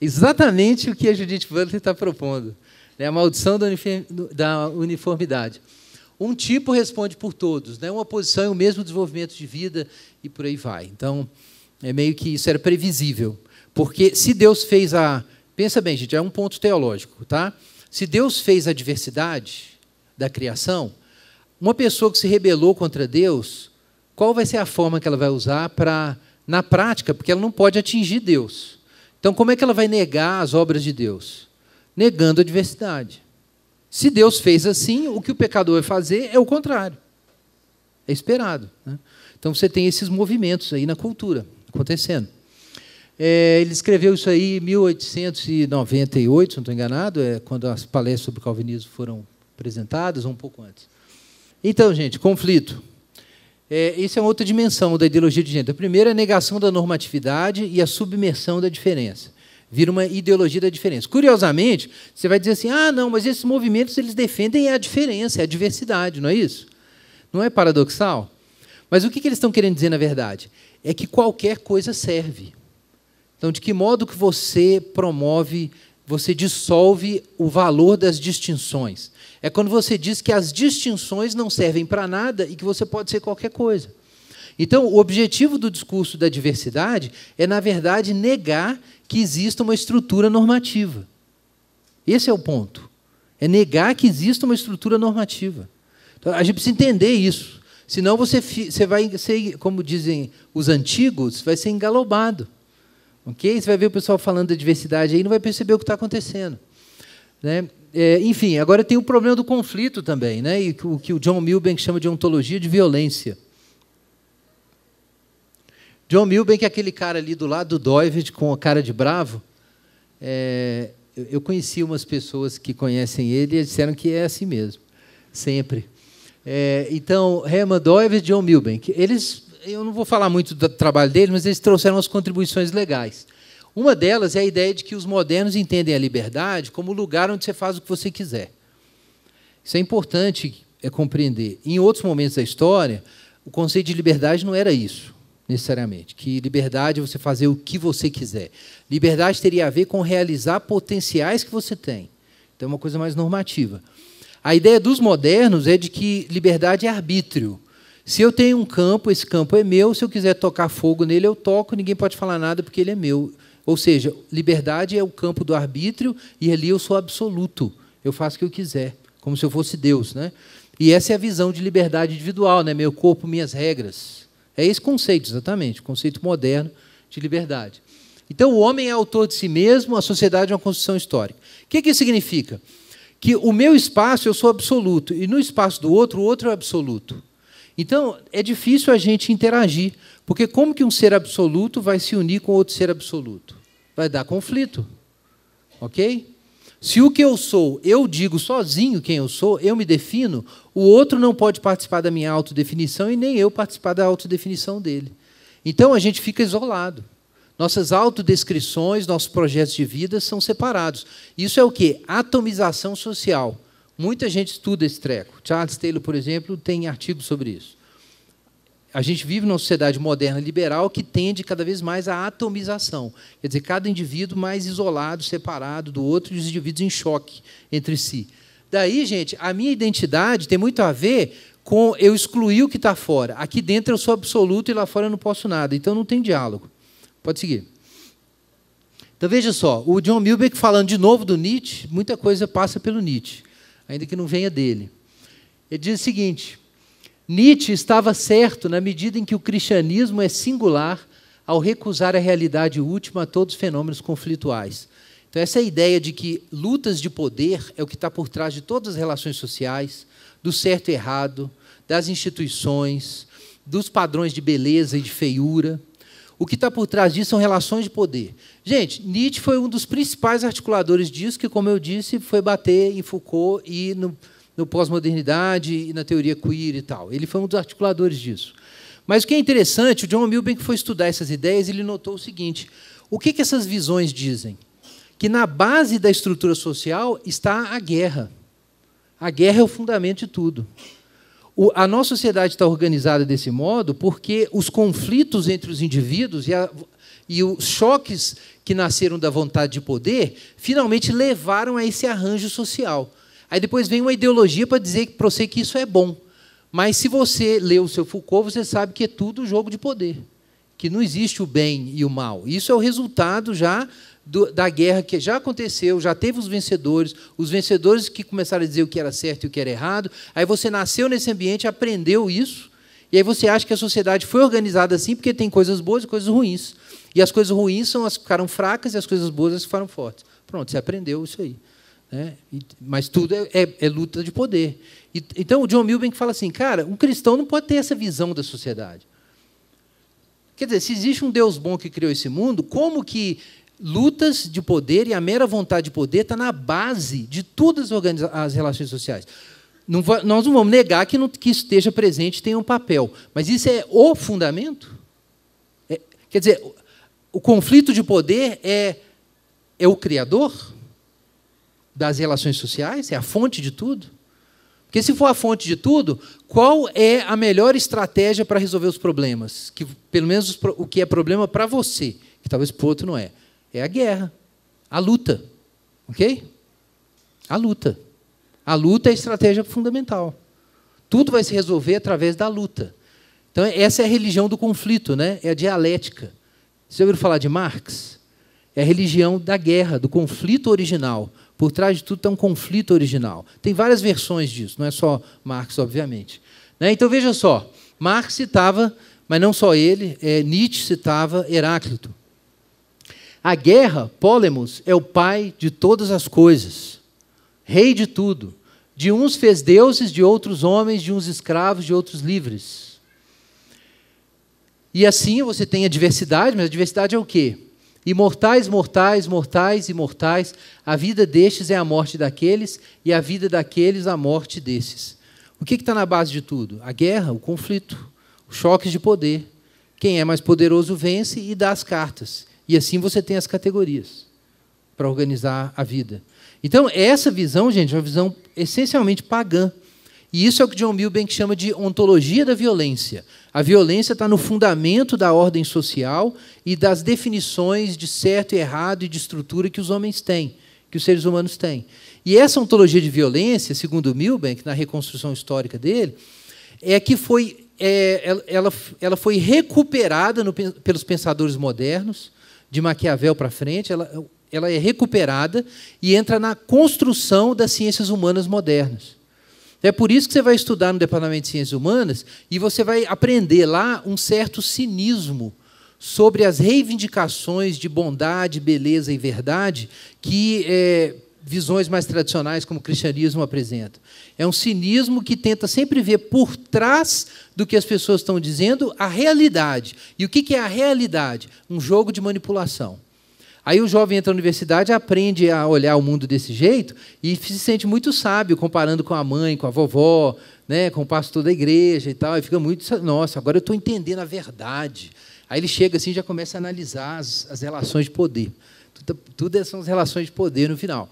Exatamente o que a Judith Butler está propondo. Né? A maldição da uniformidade. Um tipo responde por todos, né? uma posição é o mesmo desenvolvimento de vida e por aí vai. Então, é meio que isso era previsível. Porque se Deus fez a. Pensa bem, gente, é um ponto teológico, tá? Se Deus fez a diversidade da criação, uma pessoa que se rebelou contra Deus, qual vai ser a forma que ela vai usar para, na prática, porque ela não pode atingir Deus. Então, como é que ela vai negar as obras de Deus? Negando a diversidade. Se Deus fez assim, o que o pecador vai fazer é o contrário. É esperado. Né? Então, você tem esses movimentos aí na cultura acontecendo. É, ele escreveu isso aí em 1898, se não estou enganado, é quando as palestras sobre calvinismo foram apresentadas, ou um pouco antes. Então, gente, conflito. É, isso é outra dimensão da ideologia de gênero. A primeira é a negação da normatividade e a submersão da diferença. Vira uma ideologia da diferença. Curiosamente, você vai dizer assim: ah, não, mas esses movimentos eles defendem a diferença, a diversidade, não é isso? Não é paradoxal? Mas o que eles estão querendo dizer, na verdade? É que qualquer coisa serve. Então, de que modo que você promove, você dissolve o valor das distinções? É quando você diz que as distinções não servem para nada e que você pode ser qualquer coisa. Então, o objetivo do discurso da diversidade é, na verdade, negar que exista uma estrutura normativa. Esse é o ponto. É negar que exista uma estrutura normativa. Então, a gente precisa entender isso. Senão você, você vai ser, como dizem os antigos, vai ser engalobado. Ok? Você vai ver o pessoal falando da diversidade aí e não vai perceber o que está acontecendo. Né? É, enfim, agora tem o problema do conflito também, né? e o que o John Milbank chama de ontologia de violência. John Milbank é aquele cara ali do lado do Doivid, com a cara de bravo. É, eu conheci umas pessoas que conhecem ele e disseram que é assim mesmo, sempre. É, então, Herman Doivid e John Milbank, eles, eu não vou falar muito do trabalho deles, mas eles trouxeram as contribuições legais. Uma delas é a ideia de que os modernos entendem a liberdade como lugar onde você faz o que você quiser. Isso é importante é compreender. Em outros momentos da história, o conceito de liberdade não era isso, necessariamente. Que liberdade é você fazer o que você quiser. Liberdade teria a ver com realizar potenciais que você tem. Então, é uma coisa mais normativa. A ideia dos modernos é de que liberdade é arbítrio. Se eu tenho um campo, esse campo é meu, se eu quiser tocar fogo nele, eu toco, ninguém pode falar nada porque ele é meu. Ou seja, liberdade é o campo do arbítrio e ali eu sou absoluto. Eu faço o que eu quiser, como se eu fosse Deus, né? E essa é a visão de liberdade individual, né? Meu corpo, minhas regras. É esse conceito exatamente, o conceito moderno de liberdade. Então, o homem é autor de si mesmo, a sociedade é uma construção histórica. O que, que isso significa? Que o meu espaço eu sou absoluto, e no espaço do outro, o outro é absoluto. Então, é difícil a gente interagir. Porque como que um ser absoluto vai se unir com outro ser absoluto? Vai dar conflito. OK? Se o que eu sou, eu digo sozinho quem eu sou, eu me defino, o outro não pode participar da minha autodefinição e nem eu participar da autodefinição dele. Então a gente fica isolado. Nossas autodescrições, nossos projetos de vida são separados. Isso é o que? Atomização social. Muita gente estuda esse treco. Charles Taylor, por exemplo, tem artigos sobre isso a gente vive numa sociedade moderna liberal que tende cada vez mais à atomização. Quer dizer, cada indivíduo mais isolado, separado do outro, e os indivíduos em choque entre si. Daí, gente, a minha identidade tem muito a ver com eu excluir o que está fora. Aqui dentro eu sou absoluto e lá fora eu não posso nada. Então não tem diálogo. Pode seguir. Então veja só, o John Milbeck falando de novo do Nietzsche, muita coisa passa pelo Nietzsche, ainda que não venha dele. Ele diz o seguinte: Nietzsche estava certo na medida em que o cristianismo é singular ao recusar a realidade última a todos os fenômenos conflituais. Então, essa é ideia de que lutas de poder é o que está por trás de todas as relações sociais, do certo e errado, das instituições, dos padrões de beleza e de feiura. O que está por trás disso são relações de poder. Gente, Nietzsche foi um dos principais articuladores disso, que, como eu disse, foi bater em Foucault e no no pós-modernidade e na teoria queer e tal. Ele foi um dos articuladores disso. Mas o que é interessante, o John Milbank foi estudar essas ideias e ele notou o seguinte: o que, que essas visões dizem? Que na base da estrutura social está a guerra. A guerra é o fundamento de tudo. O, a nossa sociedade está organizada desse modo porque os conflitos entre os indivíduos e, a, e os choques que nasceram da vontade de poder finalmente levaram a esse arranjo social. Aí depois vem uma ideologia para dizer para você que isso é bom. Mas se você lê o seu Foucault, você sabe que é tudo jogo de poder, que não existe o bem e o mal. Isso é o resultado já do, da guerra que já aconteceu, já teve os vencedores, os vencedores que começaram a dizer o que era certo e o que era errado. Aí você nasceu nesse ambiente, aprendeu isso, e aí você acha que a sociedade foi organizada assim porque tem coisas boas e coisas ruins. E as coisas ruins são as que ficaram fracas e as coisas boas as que ficaram fortes. Pronto, você aprendeu isso aí. Né? mas tudo é, é, é, luta de poder. E, então, o John Milbank fala assim, cara, um cristão não pode ter essa visão da sociedade. Quer dizer, se existe um Deus bom que criou esse mundo, como que lutas de poder e a mera vontade de poder está na base de todas as, as relações sociais? Não nós não vamos negar que, não, que isso esteja presente e tenha um papel, mas isso é o fundamento? É, quer dizer, o, o conflito de poder é, é o criador? das relações sociais? É a fonte de tudo? Porque se for a fonte de tudo, qual é a melhor estratégia para resolver os problemas? Que pelo menos o que é problema para você, que talvez para o outro não é. É a guerra, a luta, ok? A luta. A luta é a estratégia fundamental. Tudo vai se resolver através da luta. Então essa é a religião do conflito, né? É a dialética. Você ouviu falar de Marx? É a religião da guerra, do conflito original. Por trás de tudo está um conflito original. Tem várias versões disso, não é só Marx, obviamente. Né? Então veja só: Marx citava, mas não só ele, é, Nietzsche citava Heráclito. A guerra, Polemos, é o pai de todas as coisas, rei de tudo. De uns fez deuses, de outros homens, de uns escravos, de outros livres. E assim você tem a diversidade, mas a diversidade é o quê? Imortais, mortais, mortais, imortais, a vida destes é a morte daqueles, e a vida daqueles a morte desses. O que está na base de tudo? A guerra, o conflito, os choques de poder. Quem é mais poderoso vence e dá as cartas. E assim você tem as categorias para organizar a vida. Então, essa visão, gente, é uma visão essencialmente pagã. E isso é o que John Milbank chama de ontologia da violência. A violência está no fundamento da ordem social e das definições de certo e errado e de estrutura que os homens têm, que os seres humanos têm. E essa ontologia de violência, segundo Milbank, na reconstrução histórica dele, é que foi, é, ela, ela foi recuperada no, pelos pensadores modernos, de Maquiavel para frente, ela, ela é recuperada e entra na construção das ciências humanas modernas. Então, é por isso que você vai estudar no Departamento de Ciências Humanas e você vai aprender lá um certo cinismo sobre as reivindicações de bondade, beleza e verdade que é, visões mais tradicionais como o cristianismo apresentam. É um cinismo que tenta sempre ver por trás do que as pessoas estão dizendo a realidade. E o que é a realidade? Um jogo de manipulação. Aí o jovem entra na universidade, aprende a olhar o mundo desse jeito e se sente muito sábio, comparando com a mãe, com a vovó, né, com o pastor da igreja e tal. E fica muito, nossa, agora eu estou entendendo a verdade. Aí ele chega assim e já começa a analisar as, as relações de poder. Tudo, tudo, é, são as relações de poder no final.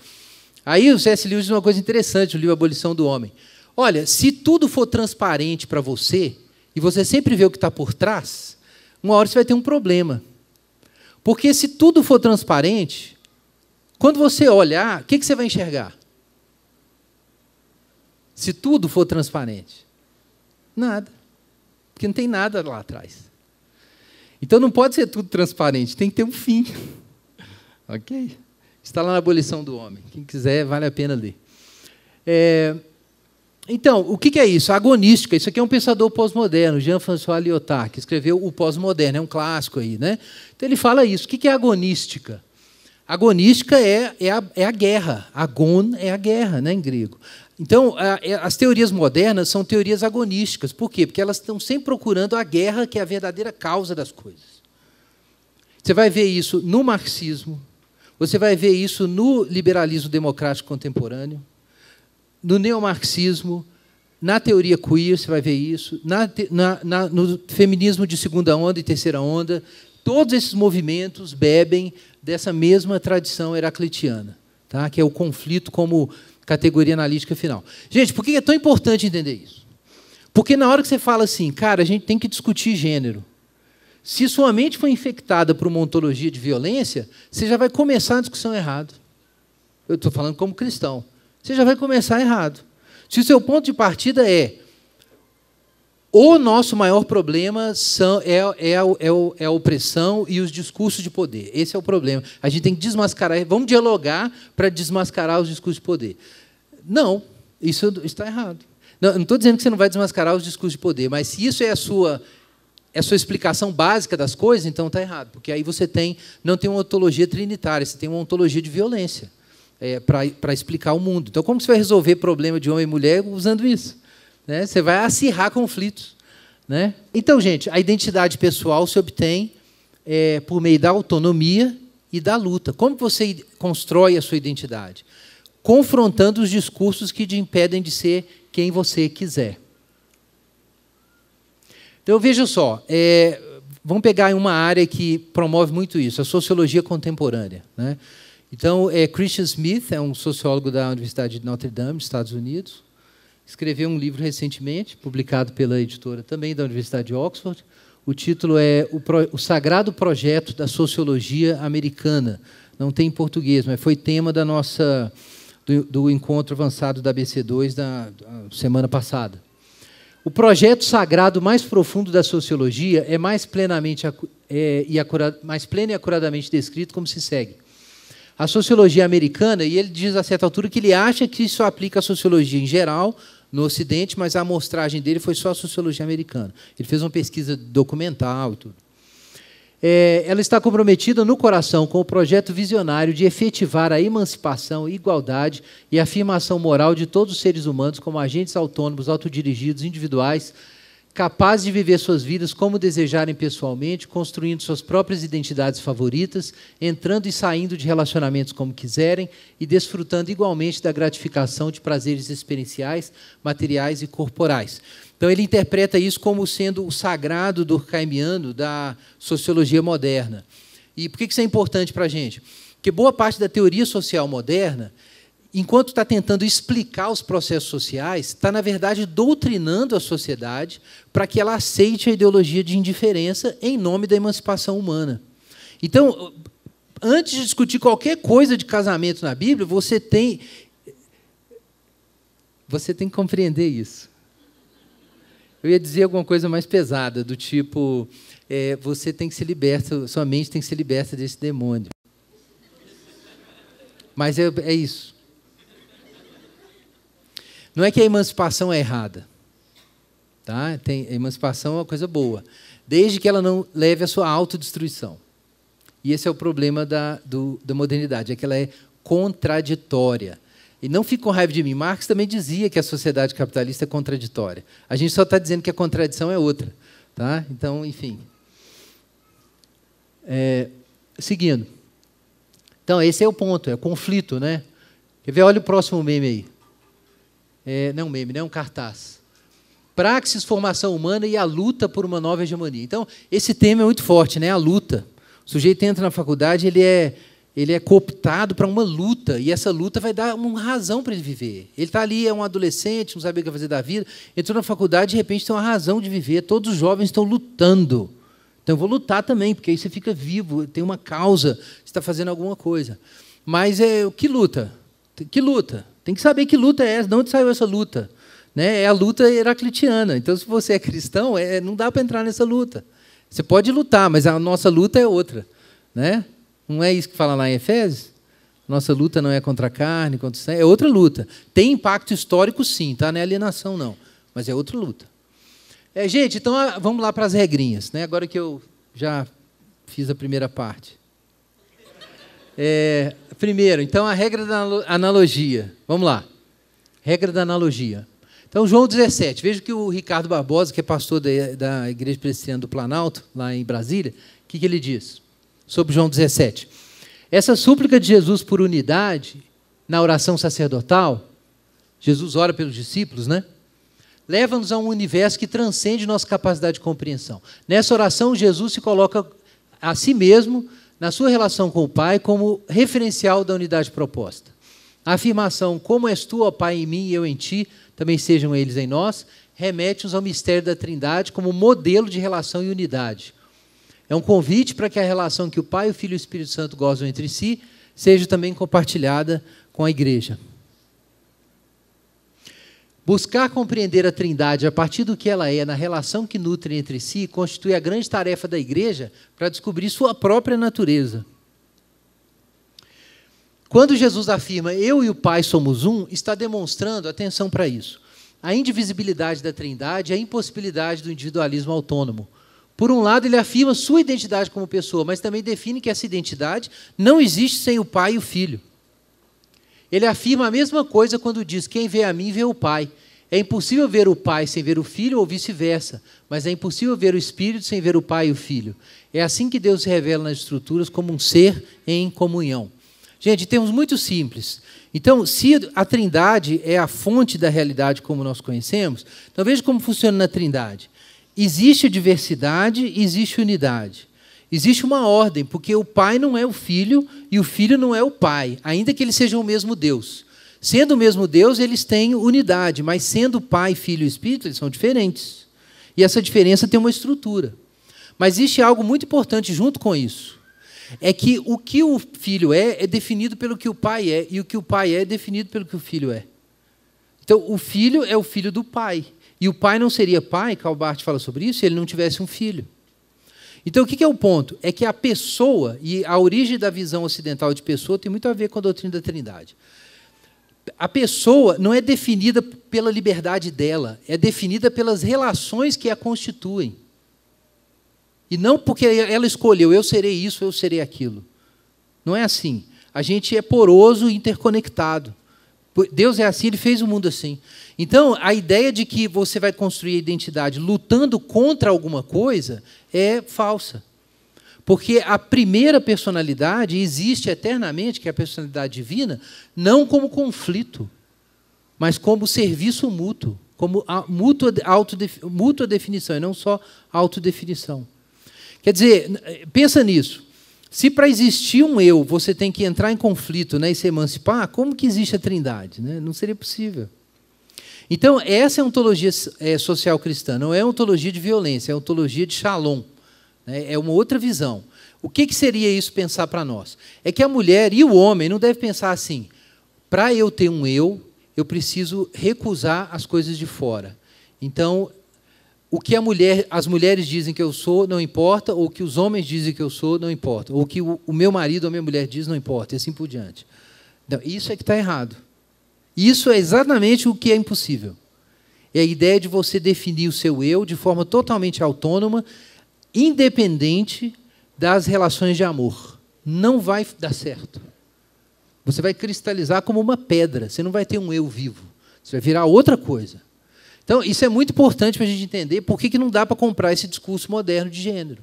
Aí o C.S. Lewis diz uma coisa interessante, o livro Abolição do Homem. Olha, se tudo for transparente para você, e você sempre vê o que está por trás, uma hora você vai ter um problema. Porque se tudo for transparente, quando você olhar, o que, que você vai enxergar? Se tudo for transparente, nada. Porque não tem nada lá atrás. Então não pode ser tudo transparente, tem que ter um fim. ok? Está lá na abolição do homem. Quem quiser, vale a pena ler. É, então, o que é isso? Agonística. Isso aqui é um pensador pós-moderno, Jean-François Lyotard, que escreveu O Pós-Moderno, é um clássico aí. Né? Então, ele fala isso. O que é agonística? Agonística é, é, a, é a guerra. Agon é a guerra, né, em grego. Então, é, as teorias modernas são teorias agonísticas. Por quê? Porque elas estão sempre procurando a guerra, que é a verdadeira causa das coisas. Você vai ver isso no marxismo, você vai ver isso no liberalismo democrático contemporâneo, no neomarxismo, na teoria queer, você vai ver isso, na, na, na, no feminismo de segunda onda e terceira onda, todos esses movimentos bebem dessa mesma tradição heraclitiana, tá? que é o conflito como categoria analítica final. Gente, por que é tão importante entender isso? Porque na hora que você fala assim, cara, a gente tem que discutir gênero. Se sua mente foi infectada por uma ontologia de violência, você já vai começar a discussão errado. Eu estou falando como cristão. Você já vai começar errado. Se o seu ponto de partida é o nosso maior problema são, é, é, é, é, a opressão e os discursos de poder. Esse é o problema. A gente tem que desmascarar, vamos dialogar para desmascarar os discursos de poder. Não, isso está errado. Não, não estou dizendo que você não vai desmascarar os discursos de poder, mas se isso é a sua, é a sua explicação básica das coisas, então está errado. Porque aí você tem, não tem uma ontologia trinitária, você tem uma ontologia de violência é, para explicar o mundo. Então, como você vai resolver problema de homem e mulher usando isso? Né? Você vai acirrar conflitos. Né? Então, gente, a identidade pessoal se obtém é, por meio da autonomia e da luta. Como você constrói a sua identidade? Confrontando os discursos que te impedem de ser quem você quiser. Então, veja só, é, vamos pegar uma área que promove muito isso, a sociologia contemporânea. Né? Então, é, Christian Smith é um sociólogo da Universidade de Notre Dame, Estados Unidos. Escreveu um livro recentemente, publicado pela editora também da Universidade de Oxford. O título é O, Pro... o Sagrado Projeto da Sociologia Americana. Não tem em português, mas foi tema da nossa do, do encontro avançado da BC2 da, da semana passada. O projeto sagrado mais profundo da sociologia é mais plenamente é, e acura... mais plena e acuradamente descrito como se segue a sociologia americana, e ele diz a certa altura que ele acha que isso aplica à sociologia em geral no Ocidente, mas a amostragem dele foi só a sociologia americana. Ele fez uma pesquisa documental e tudo. É, ela está comprometida no coração com o projeto visionário de efetivar a emancipação, igualdade e afirmação moral de todos os seres humanos como agentes autônomos, autodirigidos, individuais, capazes de viver suas vidas como desejarem pessoalmente, construindo suas próprias identidades favoritas, entrando e saindo de relacionamentos como quiserem e desfrutando igualmente da gratificação de prazeres experienciais, materiais e corporais. Então ele interpreta isso como sendo o sagrado do Durkheimiano da sociologia moderna. E por que isso é importante para a gente? Porque boa parte da teoria social moderna enquanto está tentando explicar os processos sociais, está, na verdade, doutrinando a sociedade para que ela aceite a ideologia de indiferença em nome da emancipação humana. Então, antes de discutir qualquer coisa de casamento na Bíblia, você tem você tem que compreender isso. Eu ia dizer alguma coisa mais pesada, do tipo, é, você tem que se liberta, sua mente tem que se liberta desse demônio. Mas é, é isso. Não é que a emancipação é errada. Tá? Tem, a emancipação é uma coisa boa, desde que ela não leve à sua autodestruição. E esse é o problema da, do, da modernidade, é que ela é contraditória. E não fique com raiva de mim. Marx também dizia que a sociedade capitalista é contraditória. A gente só está dizendo que a contradição é outra. Tá? Então, enfim. É, seguindo. Então, esse é o ponto, é o conflito. Né? Quer ver? Olha o próximo meme aí é, não é meme, é um cartaz. Praxis, formação humana e a luta por uma nova hegemonia. Então, esse tema é muito forte, né? a luta. O sujeito entra na faculdade, ele é, ele é cooptado para uma luta, e essa luta vai dar uma razão para ele viver. Ele está ali, é um adolescente, não sabe o que fazer da vida, entrou na faculdade, de repente tem uma razão de viver, todos os jovens estão lutando. Então, eu vou lutar também, porque aí você fica vivo, tem uma causa, você está fazendo alguma coisa. Mas é que luta? Que luta? Tem que saber que luta é essa, de onde saiu essa luta. Né? É a luta heraclitiana. Então, se você é cristão, é, não dá para entrar nessa luta. Você pode lutar, mas a nossa luta é outra. Né? Não é isso que fala lá em Efésios? Nossa luta não é contra a carne, contra o sangue, é outra luta. Tem impacto histórico, sim, tá? não é alienação, não. Mas é outra luta. É, gente, então vamos lá para as regrinhas. Né? Agora que eu já fiz a primeira parte. É, Primeiro, então a regra da analogia. Vamos lá. Regra da analogia. Então, João 17. Veja que o Ricardo Barbosa, que é pastor da, Igreja Presbiteriana do Planalto, lá em Brasília, o que, que ele diz sobre João 17? Essa súplica de Jesus por unidade na oração sacerdotal, Jesus ora pelos discípulos, né? Leva-nos a um universo que transcende nossa capacidade de compreensão. Nessa oração, Jesus se coloca a si mesmo na sua relação com o Pai como referencial da unidade proposta. A afirmação, como és tu, ó Pai, em mim e eu em ti, também sejam eles em nós, remete-nos ao mistério da Trindade como modelo de relação e unidade. É um convite para que a relação que o Pai, o Filho e o Espírito Santo gozam entre si seja também compartilhada com a igreja. Buscar compreender a Trindade a partir do que ela é, na relação que nutre entre si, constitui a grande tarefa da igreja para descobrir sua própria natureza. Quando Jesus afirma eu e o Pai somos um, está demonstrando atenção para isso. A indivisibilidade da Trindade e a impossibilidade do individualismo autônomo. Por um lado, ele afirma sua identidade como pessoa, mas também define que essa identidade não existe sem o Pai e o Filho. Ele afirma a mesma coisa quando diz: Quem vê a mim vê o Pai. É impossível ver o Pai sem ver o Filho ou vice-versa, mas é impossível ver o Espírito sem ver o Pai e o Filho. É assim que Deus se revela nas estruturas como um ser em comunhão. Gente, temos muito simples. Então, se a Trindade é a fonte da realidade como nós conhecemos, então veja como funciona na Trindade. Existe diversidade, existe unidade. Existe uma ordem, porque o pai não é o filho e o filho não é o pai, ainda que eles sejam o mesmo Deus. Sendo o mesmo Deus, eles têm unidade, mas sendo pai, filho e espírito, eles são diferentes. E essa diferença tem uma estrutura. Mas existe algo muito importante junto com isso. É que o que o filho é é definido pelo que o pai é, e o que o pai é é definido pelo que o filho é. Então, o filho é o filho do pai. E o pai não seria pai, Calbart fala sobre isso, se ele não tivesse um filho. Então, o que é o ponto? É que a pessoa, e a origem da visão ocidental de pessoa tem muito a ver com a doutrina da Trindade. A pessoa não é definida pela liberdade dela, é definida pelas relações que a constituem. E não porque ela escolheu, eu serei isso, eu serei aquilo. Não é assim. A gente é poroso e interconectado. Deus é assim, ele fez o mundo assim. Então, a ideia de que você vai construir a identidade lutando contra alguma coisa é falsa. Porque a primeira personalidade existe eternamente, que é a personalidade divina, não como conflito, mas como serviço mútuo, como mútua, autodef, mútua definição, e não só autodefinição. Quer dizer, eh, pensa nisso. Se para existir um eu você tem que entrar em conflito né, e se emancipar, como que existe a trindade? Né? Não seria possível. Então, essa é a ontologia é, social cristã, não é ontologia de violência, é ontologia de shalom. Né? É uma outra visão. O que, seria isso pensar para nós? É que a mulher e o homem não devem pensar assim: para eu ter um eu, eu preciso recusar as coisas de fora. Então, o que mulher, as mulheres dizem que eu sou não importa, ou o que os homens dizem que eu sou não importa, ou o que o, o meu marido ou a minha mulher diz não importa, e assim por diante. Então, isso é que está errado. Isso é exatamente o que é impossível. É a ideia de você definir o seu eu de forma totalmente autônoma, independente das relações de amor. Não vai dar certo. Você vai cristalizar como uma pedra, você não vai ter um eu vivo. Você vai virar outra coisa. Então, isso é muito importante para a gente entender por que, que não dá para comprar esse discurso moderno de gênero.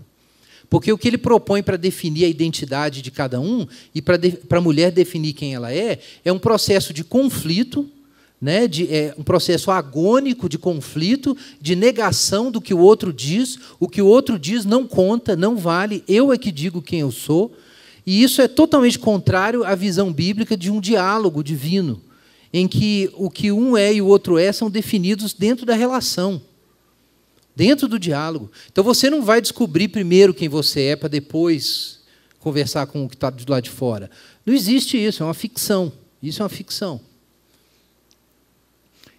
Porque o que ele propõe para definir a identidade de cada um e para a mulher definir quem ela é, é um processo de conflito, né, de, é, um processo agônico de conflito, de negação do que o outro diz. O que o outro diz não conta, não vale, eu é que digo quem eu sou. E isso é totalmente contrário à visão bíblica de um diálogo divino, em que o que um é e o outro é são definidos dentro da relação. Dentro do diálogo. Então você não vai descobrir primeiro quem você é para depois conversar com o que está do lado de fora. Não existe isso, é uma ficção. Isso é uma ficção.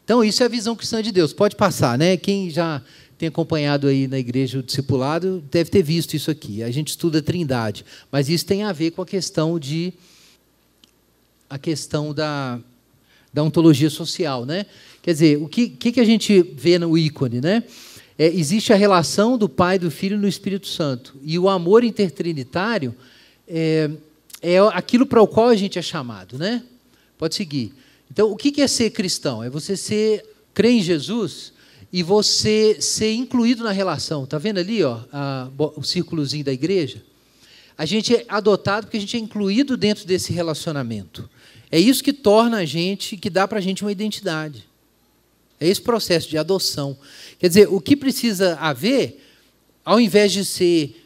Então, isso é a visão cristã de Deus. Pode passar, né? Quem já tem acompanhado aí na igreja o discipulado deve ter visto isso aqui. A gente estuda a Trindade, mas isso tem a ver com a questão de a questão da, da ontologia social, né? Quer dizer, o que, que, que a gente vê no ícone, né? é, existe a relação do Pai, do Filho e do Espírito Santo. E o amor intertrinitário é, é aquilo para o qual a gente é chamado, né? Pode seguir. Então, o que é ser cristão? É você ser crer em Jesus e você ser incluído na relação. Tá vendo ali, ó, a, o círculozinho da igreja? A gente é adotado porque a gente é incluído dentro desse relacionamento. É isso que torna a gente, que dá para a gente uma identidade. É esse processo de adoção. Quer dizer, o que precisa haver, ao invés de ser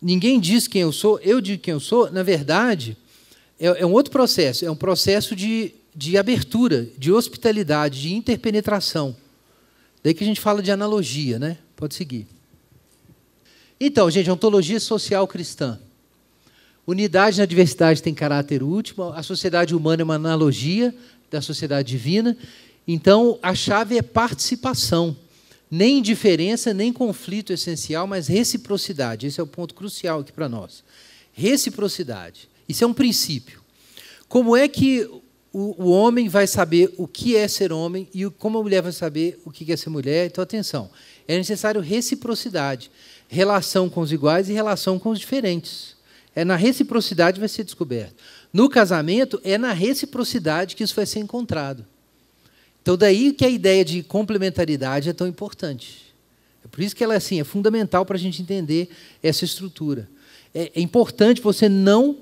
ninguém diz quem eu sou, eu digo quem eu sou, na verdade, é, é um outro processo. É um processo de, de abertura, de hospitalidade, de interpenetração. Daí que a gente fala de analogia, né? Pode seguir. Então, gente, é ontologia social cristã. Unidade na diversidade tem caráter último. A sociedade humana é uma analogia da sociedade divina. Então, a chave é participação. Nem diferença, nem conflito essencial, mas reciprocidade. Esse é o ponto crucial aqui para nós. Reciprocidade. Isso é um princípio. Como é que o, homem vai saber o que é ser homem e como a mulher vai saber o que é ser mulher. Então, atenção, é necessário reciprocidade, relação com os iguais e relação com os diferentes. É na reciprocidade que vai ser descoberto. No casamento, é na reciprocidade que isso vai ser encontrado. Então, daí que a ideia de complementaridade é tão importante. É por isso que ela é assim, é fundamental para a gente entender essa estrutura. É, é importante você não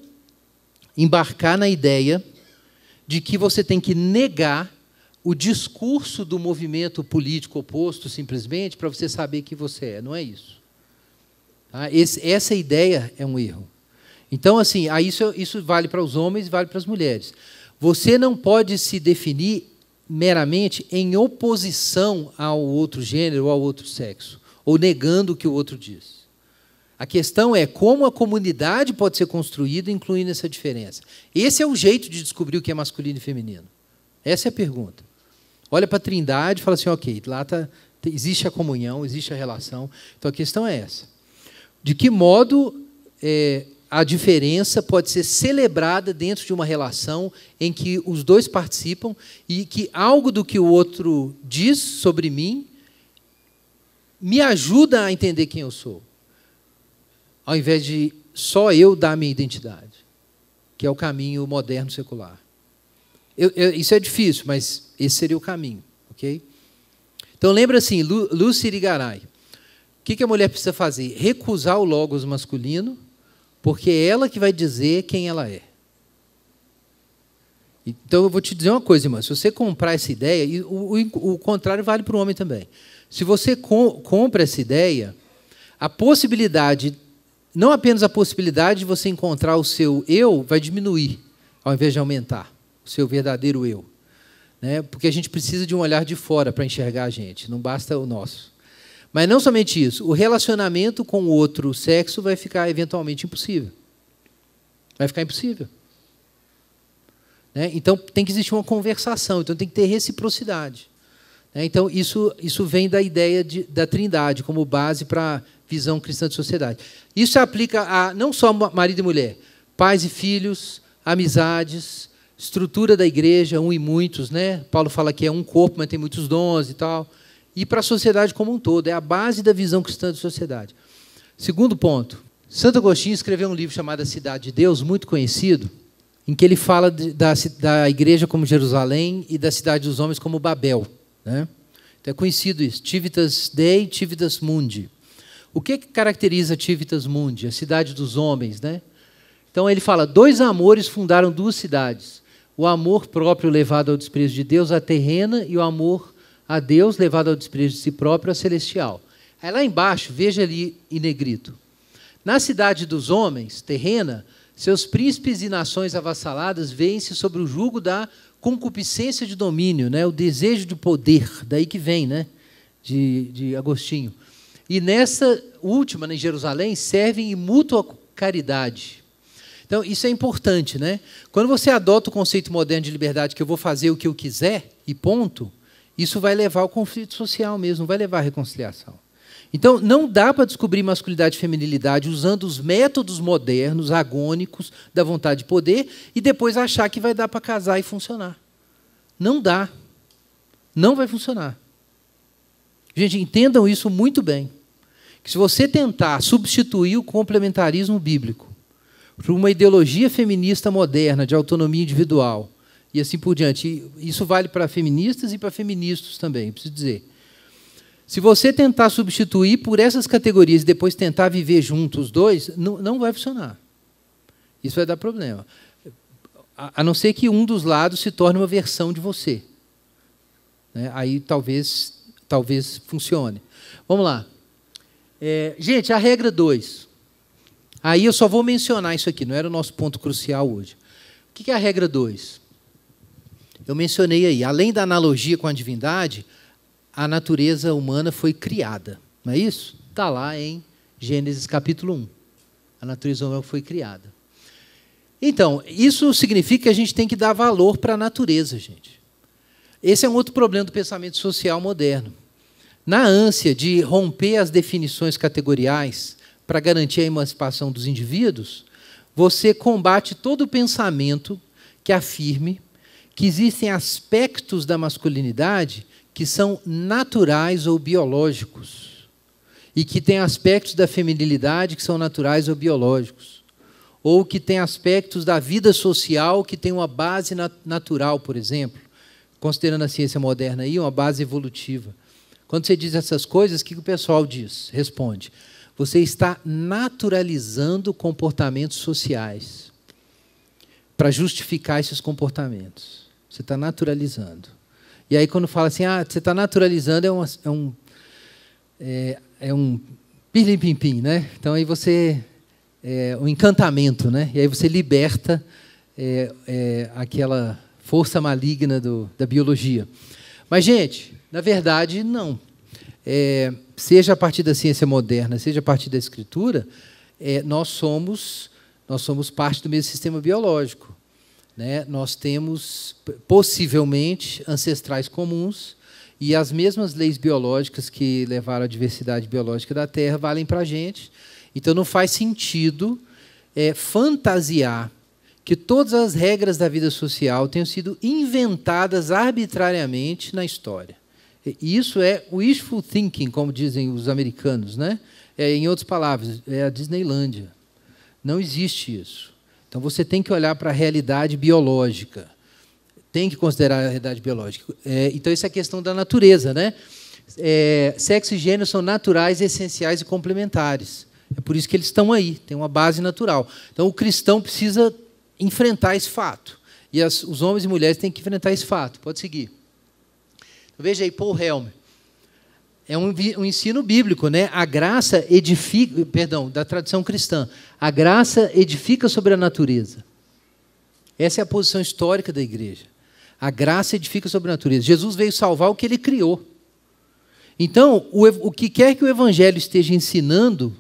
embarcar na ideia de que você tem que negar o discurso do movimento político oposto simplesmente para você saber que você é. Não é isso. Tá? Esse, essa ideia é um erro. Então, assim, isso, isso vale para os homens e vale para as mulheres. Você não pode se definir meramente em oposição ao outro gênero ou ao outro sexo, ou negando o que o outro diz. A questão é como a comunidade pode ser construída incluindo essa diferença. Esse é o jeito de descobrir o que é masculino e feminino. Essa é a pergunta. Olha para a Trindade e fala assim: ok, lá tá, existe a comunhão, existe a relação. Então a questão é essa: de que modo é, a diferença pode ser celebrada dentro de uma relação em que os dois participam e que algo do que o outro diz sobre mim me ajuda a entender quem eu sou, ao invés de só eu dar a minha identidade, que é o caminho moderno secular. Eu, eu, isso é difícil, mas esse seria o caminho, ok? Então lembra assim, Lucy Lúcia Irigaray. O que a mulher precisa fazer? Recusar o logos masculino porque é ela que vai dizer quem ela é. Então eu vou te dizer uma coisa, irmã: se você comprar essa ideia, e o, o, o contrário vale para o homem também. Se você com, compra essa ideia, a possibilidade, não apenas a possibilidade de você encontrar o seu eu, vai diminuir, ao invés de aumentar, o seu verdadeiro eu. Né? Porque a gente precisa de um olhar de fora para enxergar a gente, não basta o nosso. Mas não somente isso, o relacionamento com o outro sexo vai ficar eventualmente impossível. Vai ficar impossível. Né? Então tem que existir uma conversação, então tem que ter reciprocidade. Né? Então isso, isso vem da ideia de, da trindade como base para a visão cristã de sociedade. Isso se aplica a não só marido e mulher, pais e filhos, amizades, estrutura da igreja, um e muitos. Né? Paulo fala que é um corpo, mas tem muitos dons e tal e para a sociedade como um todo. É a base da visão cristã de sociedade. Segundo ponto, Santo Agostinho escreveu um livro chamado A Cidade de Deus, muito conhecido, em que ele fala da, da igreja como Jerusalém e da cidade dos homens como Babel. Né? Então é conhecido isso, Tivitas Dei, Tivitas Mundi. O que, que caracteriza Tivitas Mundi, a cidade dos homens? Né? Então ele fala, dois amores fundaram duas cidades. O amor próprio levado ao desprezo de Deus, a terrena, e o amor a Deus, levado ao desprezo de si próprio, a celestial. Aí lá embaixo, veja ali em negrito. Na cidade dos homens, terrena, seus príncipes e nações avassaladas veem-se sobre o jugo da concupiscência de domínio, né? o desejo de poder, daí que vem, né? de, de Agostinho. E nessa última, né, em Jerusalém, servem em mútua caridade. Então, isso é importante, né? Quando você adota o conceito moderno de liberdade que eu vou fazer o que eu quiser e ponto, isso vai levar ao conflito social mesmo, vai levar à reconciliação. Então, não dá para descobrir masculinidade e feminilidade usando os métodos modernos, agônicos, da vontade de poder, e depois achar que vai dar para casar e funcionar. Não dá. Não vai funcionar. Gente, entendam isso muito bem. Que se você tentar substituir o complementarismo bíblico por uma ideologia feminista moderna de autonomia individual, e assim por diante. E isso vale para feministas e para feministas também, preciso dizer. Se você tentar substituir por essas categorias e depois tentar viver juntos os dois, não, não vai funcionar. Isso vai dar problema. A, a, não ser que um dos lados se torne uma versão de você. Né? Aí talvez, talvez funcione. Vamos lá. É, gente, a regra 2. Aí eu só vou mencionar isso aqui, não era o nosso ponto crucial hoje. O que é a regra 2? eu mencionei aí, além da analogia com a divindade, a natureza humana foi criada. Não é isso? Está lá em Gênesis capítulo 1. A natureza humana foi criada. Então, isso significa que a gente tem que dar valor para a natureza, gente. Esse é um outro problema do pensamento social moderno. Na ânsia de romper as definições categoriais para garantir a emancipação dos indivíduos, você combate todo pensamento que afirme que existem aspectos da masculinidade que são naturais ou biológicos, e que tem aspectos da feminilidade que são naturais ou biológicos, ou que tem aspectos da vida social que tem uma base nat natural, por exemplo, considerando a ciência moderna aí, uma base evolutiva. Quando você diz essas coisas, o que o pessoal diz? Responde: você está naturalizando comportamentos sociais para justificar esses comportamentos. Você está naturalizando. E aí, quando fala assim, ah, você está naturalizando, é, uma, é um. É, é um pirlim-pim-pim, né? Então aí você. É, um encantamento, né? E aí você liberta é, é, aquela força maligna do, da biologia. Mas, gente, na verdade, não. É, seja a partir da ciência moderna, seja a partir da escritura, é, nós somos nós somos parte do mesmo sistema biológico né, nós temos possivelmente ancestrais comuns e as mesmas leis biológicas que levaram à diversidade biológica da Terra valem para a gente. Então não faz sentido é, fantasiar que todas as regras da vida social tenham sido inventadas arbitrariamente na história. Isso é wishful thinking, como dizem os americanos, né? É, em outras palavras, é a Disneylândia. Não existe isso. Então você tem que olhar para a realidade biológica. Tem que considerar a realidade biológica. É, então, isso é questão da natureza, né? É, sexo e gênero são naturais, essenciais e complementares. É por isso que eles estão aí, tem uma base natural. Então, o cristão precisa enfrentar esse fato. E as, os homens e mulheres têm que enfrentar esse fato. Pode seguir. Então, veja aí, Paul Helmer é um, um, ensino bíblico, né? A graça edifica, perdão, da tradição cristã. A graça edifica sobre a natureza. Essa é a posição histórica da igreja. A graça edifica sobre a natureza. Jesus veio salvar o que ele criou. Então, o, o que quer que o evangelho esteja ensinando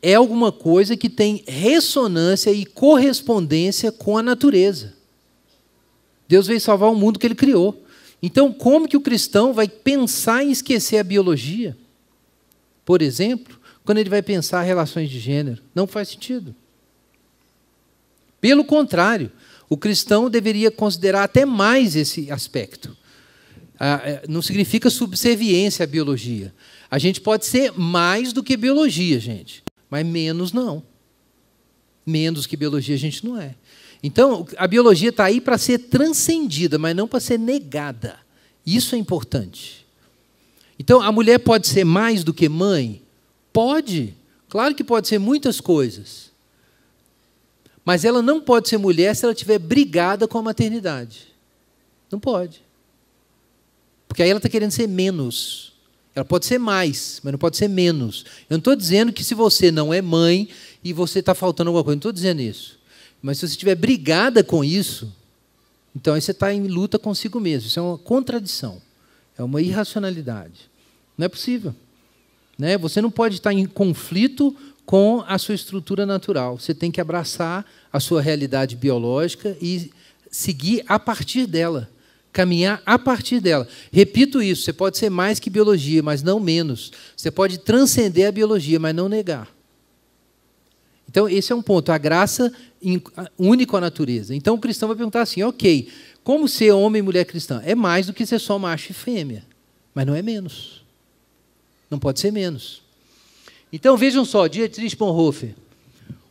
é alguma coisa que tem ressonância e correspondência com a natureza. Deus veio salvar o mundo que ele criou. Então, como que o cristão vai pensar em esquecer a biologia? Por exemplo, quando ele vai pensar relações de gênero, não faz sentido. Pelo contrário, o cristão deveria considerar até mais esse aspecto. Ah, é, não significa subserviência à biologia. A gente pode ser mais do que biologia, gente, mas menos não. Menos que biologia a gente não é. Então, a biologia está aí para ser transcendida, mas não para ser negada. Isso é importante. Então, a mulher pode ser mais do que mãe? Pode. Claro que pode ser muitas coisas. Mas ela não pode ser mulher se ela estiver brigada com a maternidade. Não pode. Porque aí ela está querendo ser menos. Ela pode ser mais, mas não pode ser menos. Eu não estou dizendo que se você não é mãe e você está faltando alguma coisa, não estou dizendo isso. Mas se você estiver brigada com isso, então aí você está em luta consigo mesmo. Isso é uma contradição, é uma irracionalidade. Não é possível. Né? Você não pode estar em conflito com a sua estrutura natural. Você tem que abraçar a sua realidade biológica e seguir a partir dela, caminhar a partir dela. Repito isso: você pode ser mais que biologia, mas não menos. Você pode transcender a biologia, mas não negar. Então, esse é um ponto. A graça único à natureza. Então o cristão vai perguntar assim: ok, como ser homem e mulher cristã? É mais do que ser só macho e fêmea, mas não é menos. Não pode ser menos. Então vejam só, Dietrich Bonhoeffer.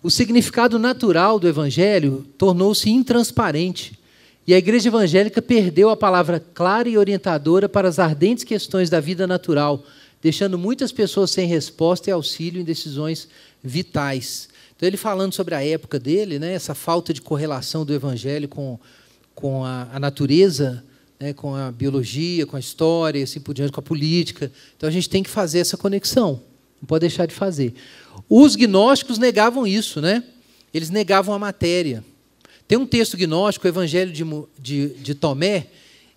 O significado natural do evangelho tornou-se intransparente e a igreja evangélica perdeu a palavra clara e orientadora para as ardentes questões da vida natural, deixando muitas pessoas sem resposta e auxílio em decisões vitais. Então, ele falando sobre a época dele, né, essa falta de correlação do evangelho com, com a, a natureza, né, com a biologia, com a história, assim por diante, com a política. Então, a gente tem que fazer essa conexão. Não pode deixar de fazer. Os gnósticos negavam isso, né? Eles negavam a matéria. Tem um texto gnóstico, o Evangelho de, de, de Tomé,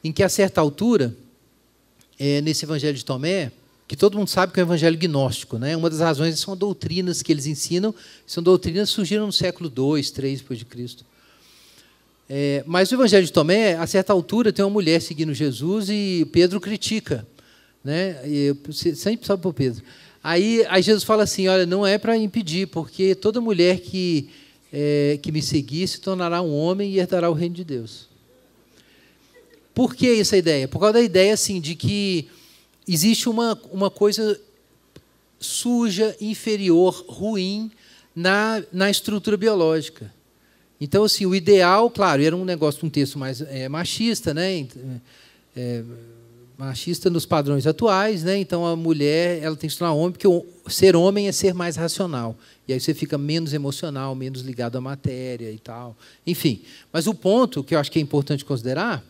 em que, a certa altura, é, nesse Evangelho de Tomé, que todo mundo sabe que é o evangelho gnóstico. Né? Uma das razões são doutrinas que eles ensinam, são doutrinas que surgiram no século II, III depois de Cristo. É, mas o evangelho de Tomé, a certa altura, tem uma mulher seguindo Jesus e Pedro critica. Né? E, sempre sobe para Pedro. Aí, aí Jesus fala assim, olha, não é para impedir, porque toda mulher que, é, que me seguir se tornará um homem e herdará o reino de Deus. Por que essa ideia? Por causa da ideia assim, de que existe uma, uma coisa suja, inferior, ruim na, na estrutura biológica. Então, assim, o ideal, claro, era um negócio, um texto mais é, machista, né? É, machista nos padrões atuais, né? Então a mulher ela tem que se tornar homem porque ser homem é ser mais racional e aí você fica menos emocional, menos ligado à matéria e tal. Enfim, mas o ponto que eu acho que é importante considerar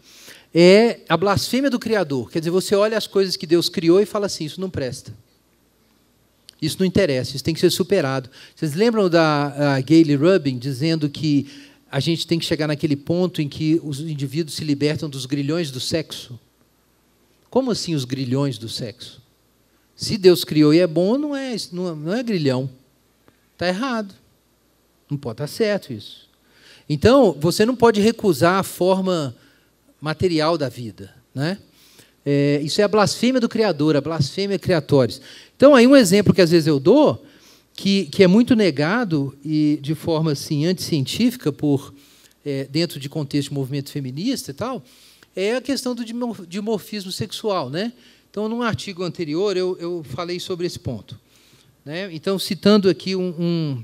é a blasfêmia do Criador. Quer dizer, você olha as coisas que Deus criou e fala assim: isso não presta. Isso não interessa, isso tem que ser superado. Vocês lembram da Gayle Rubin dizendo que a gente tem que chegar naquele ponto em que os indivíduos se libertam dos grilhões do sexo? Como assim os grilhões do sexo? Se Deus criou e é bom, não é, não é grilhão. Está errado. Não pode estar tá certo isso. Então, você não pode recusar a forma material da vida. Né? É, isso é a blasfêmia do Criador, a blasfêmia criatórios. Então, aí um exemplo que às vezes eu dou, que, que é muito negado e de forma assim, anticientífica por, é, dentro de contexto de movimento feminista e tal, é a questão do dimorfismo sexual. Né? Então, num artigo anterior, eu, eu falei sobre esse ponto. Né? Então, citando aqui um,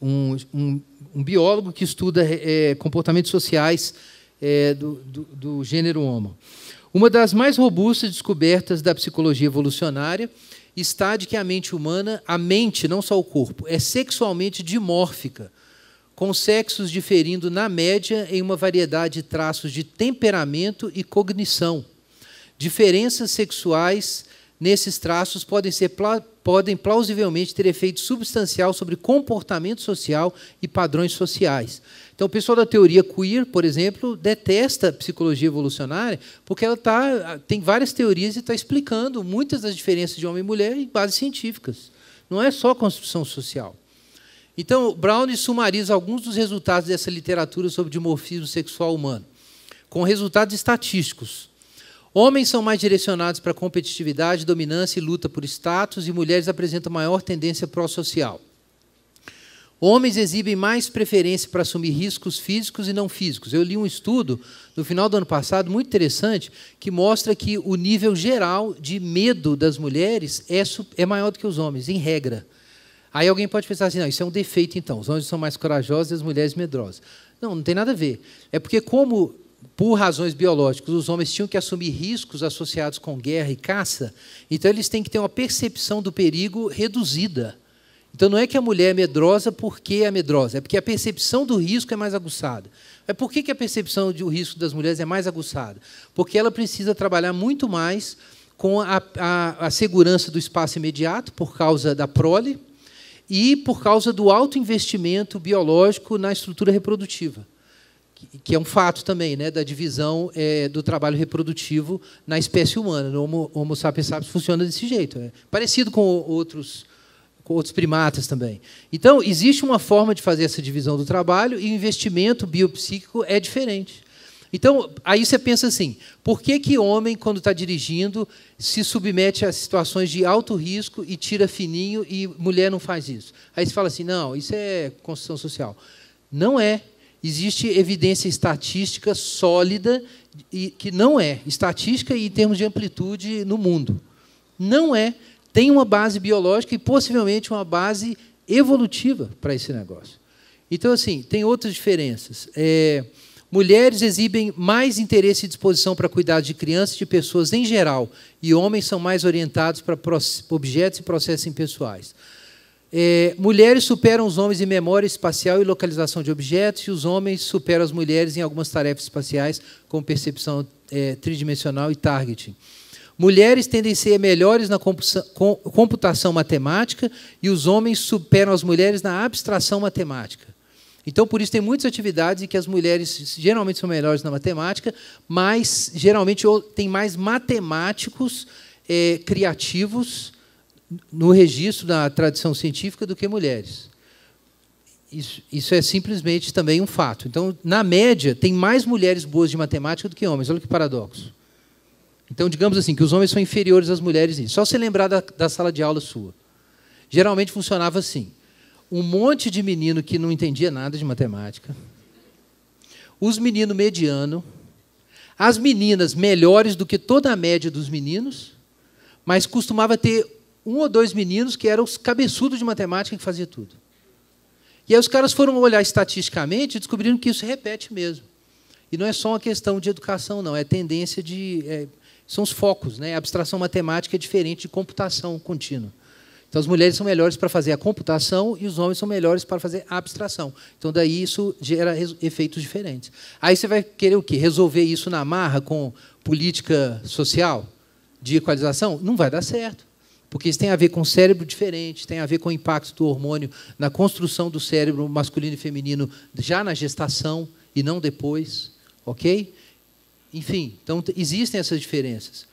um, um, um biólogo que estuda é, comportamentos sociais é, do, do, do gênero Homo. Uma das mais robustas descobertas da psicologia evolucionária está de que a mente humana, a mente, não só o corpo, é sexualmente dimórfica, com sexos diferindo, na média, em uma variedade de traços de temperamento e cognição. Diferenças sexuais nesses traços podem, ser, podem plausivelmente ter efeito substancial sobre comportamento social e padrões sociais. Então, o pessoal da teoria queer, por exemplo, detesta a psicologia evolucionária porque ela tá, tem várias teorias e está explicando muitas das diferenças de homem e mulher em bases científicas. Não é só construção social. Então, Brown sumariza alguns dos resultados dessa literatura sobre dimorfismo sexual humano, com resultados estatísticos. Homens são mais direcionados para competitividade, dominância e luta por status, e mulheres apresentam maior tendência pró-social. Homens exibem mais preferência para assumir riscos físicos e não físicos. Eu li um estudo no final do ano passado, muito interessante, que mostra que o nível geral de medo das mulheres é, é maior do que os homens, em regra. Aí alguém pode pensar assim: não, isso é um defeito então. Os homens são mais corajosos e as mulheres medrosas. Não, não tem nada a ver. É porque, como por razões biológicas, os homens tinham que assumir riscos associados com guerra e caça, então eles têm que ter uma percepção do perigo reduzida. Então não é que a mulher é medrosa porque é medrosa, é porque a percepção do risco é mais aguçada. É por que a percepção do risco das mulheres é mais aguçada? Porque ela precisa trabalhar muito mais com a, a, a segurança do espaço imediato, por causa da prole, e por causa do alto investimento biológico na estrutura reprodutiva que é um fato também, né, da divisão é, do trabalho reprodutivo na espécie humana. O Homo, Homo sapiens sapiens funciona desse jeito, né? parecido com outros, com outros primatas também. Então, existe uma forma de fazer essa divisão do trabalho e o investimento biopsíquico é diferente. Então, aí você pensa assim: por que, que homem, quando está dirigindo, se submete a situações de alto risco e tira fininho e mulher não faz isso? Aí você fala assim: não, isso é construção social. Não é existe evidência estatística sólida e que não é estatística e em termos de amplitude no mundo. Não é, tem uma base biológica e possivelmente uma base evolutiva para esse negócio. Então, assim, tem outras diferenças. É, mulheres exibem mais interesse e disposição para cuidar de crianças e de pessoas em geral, e homens são mais orientados para objetos e processos impessoais. É, mulheres superam os homens em memória espacial e localização de objetos, e os homens superam as mulheres em algumas tarefas espaciais, como percepção é, tridimensional e targeting. Mulheres tendem a ser melhores na computação matemática e os homens superam as mulheres na abstração matemática. Então, por isso, tem muitas atividades em que as mulheres geralmente são melhores na matemática, mas geralmente tem mais matemáticos é, criativos no registro da tradição científica do que mulheres. Isso, isso, é simplesmente também um fato. Então, na média, tem mais mulheres boas de matemática do que homens. Olha que paradoxo. Então, digamos assim, que os homens são inferiores às mulheres Só se lembrar da, da sala de aula sua. Geralmente funcionava assim: um monte de menino que não entendia nada de matemática, os meninos mediano, as meninas melhores do que toda a média dos meninos, mas costumava ter um ou dois meninos que eram os cabeçudos de matemática que faziam tudo. E aí os caras foram olhar estatisticamente e descobriram que isso repete mesmo. E não é só uma questão de educação, não. É tendência de. É, são os focos. Né? A abstração matemática é diferente de computação contínua. Então, as mulheres são melhores para fazer a computação e os homens são melhores para fazer a abstração. Então, daí isso gera efeitos diferentes. Aí você vai querer o quê? Resolver isso na marra com política social de equalização? Não vai dar certo porque isso tem a ver com o cérebro diferente, tem a ver com o impacto do hormônio na construção do cérebro masculino e feminino já na gestação e não depois, ok? Enfim, então existem essas diferenças.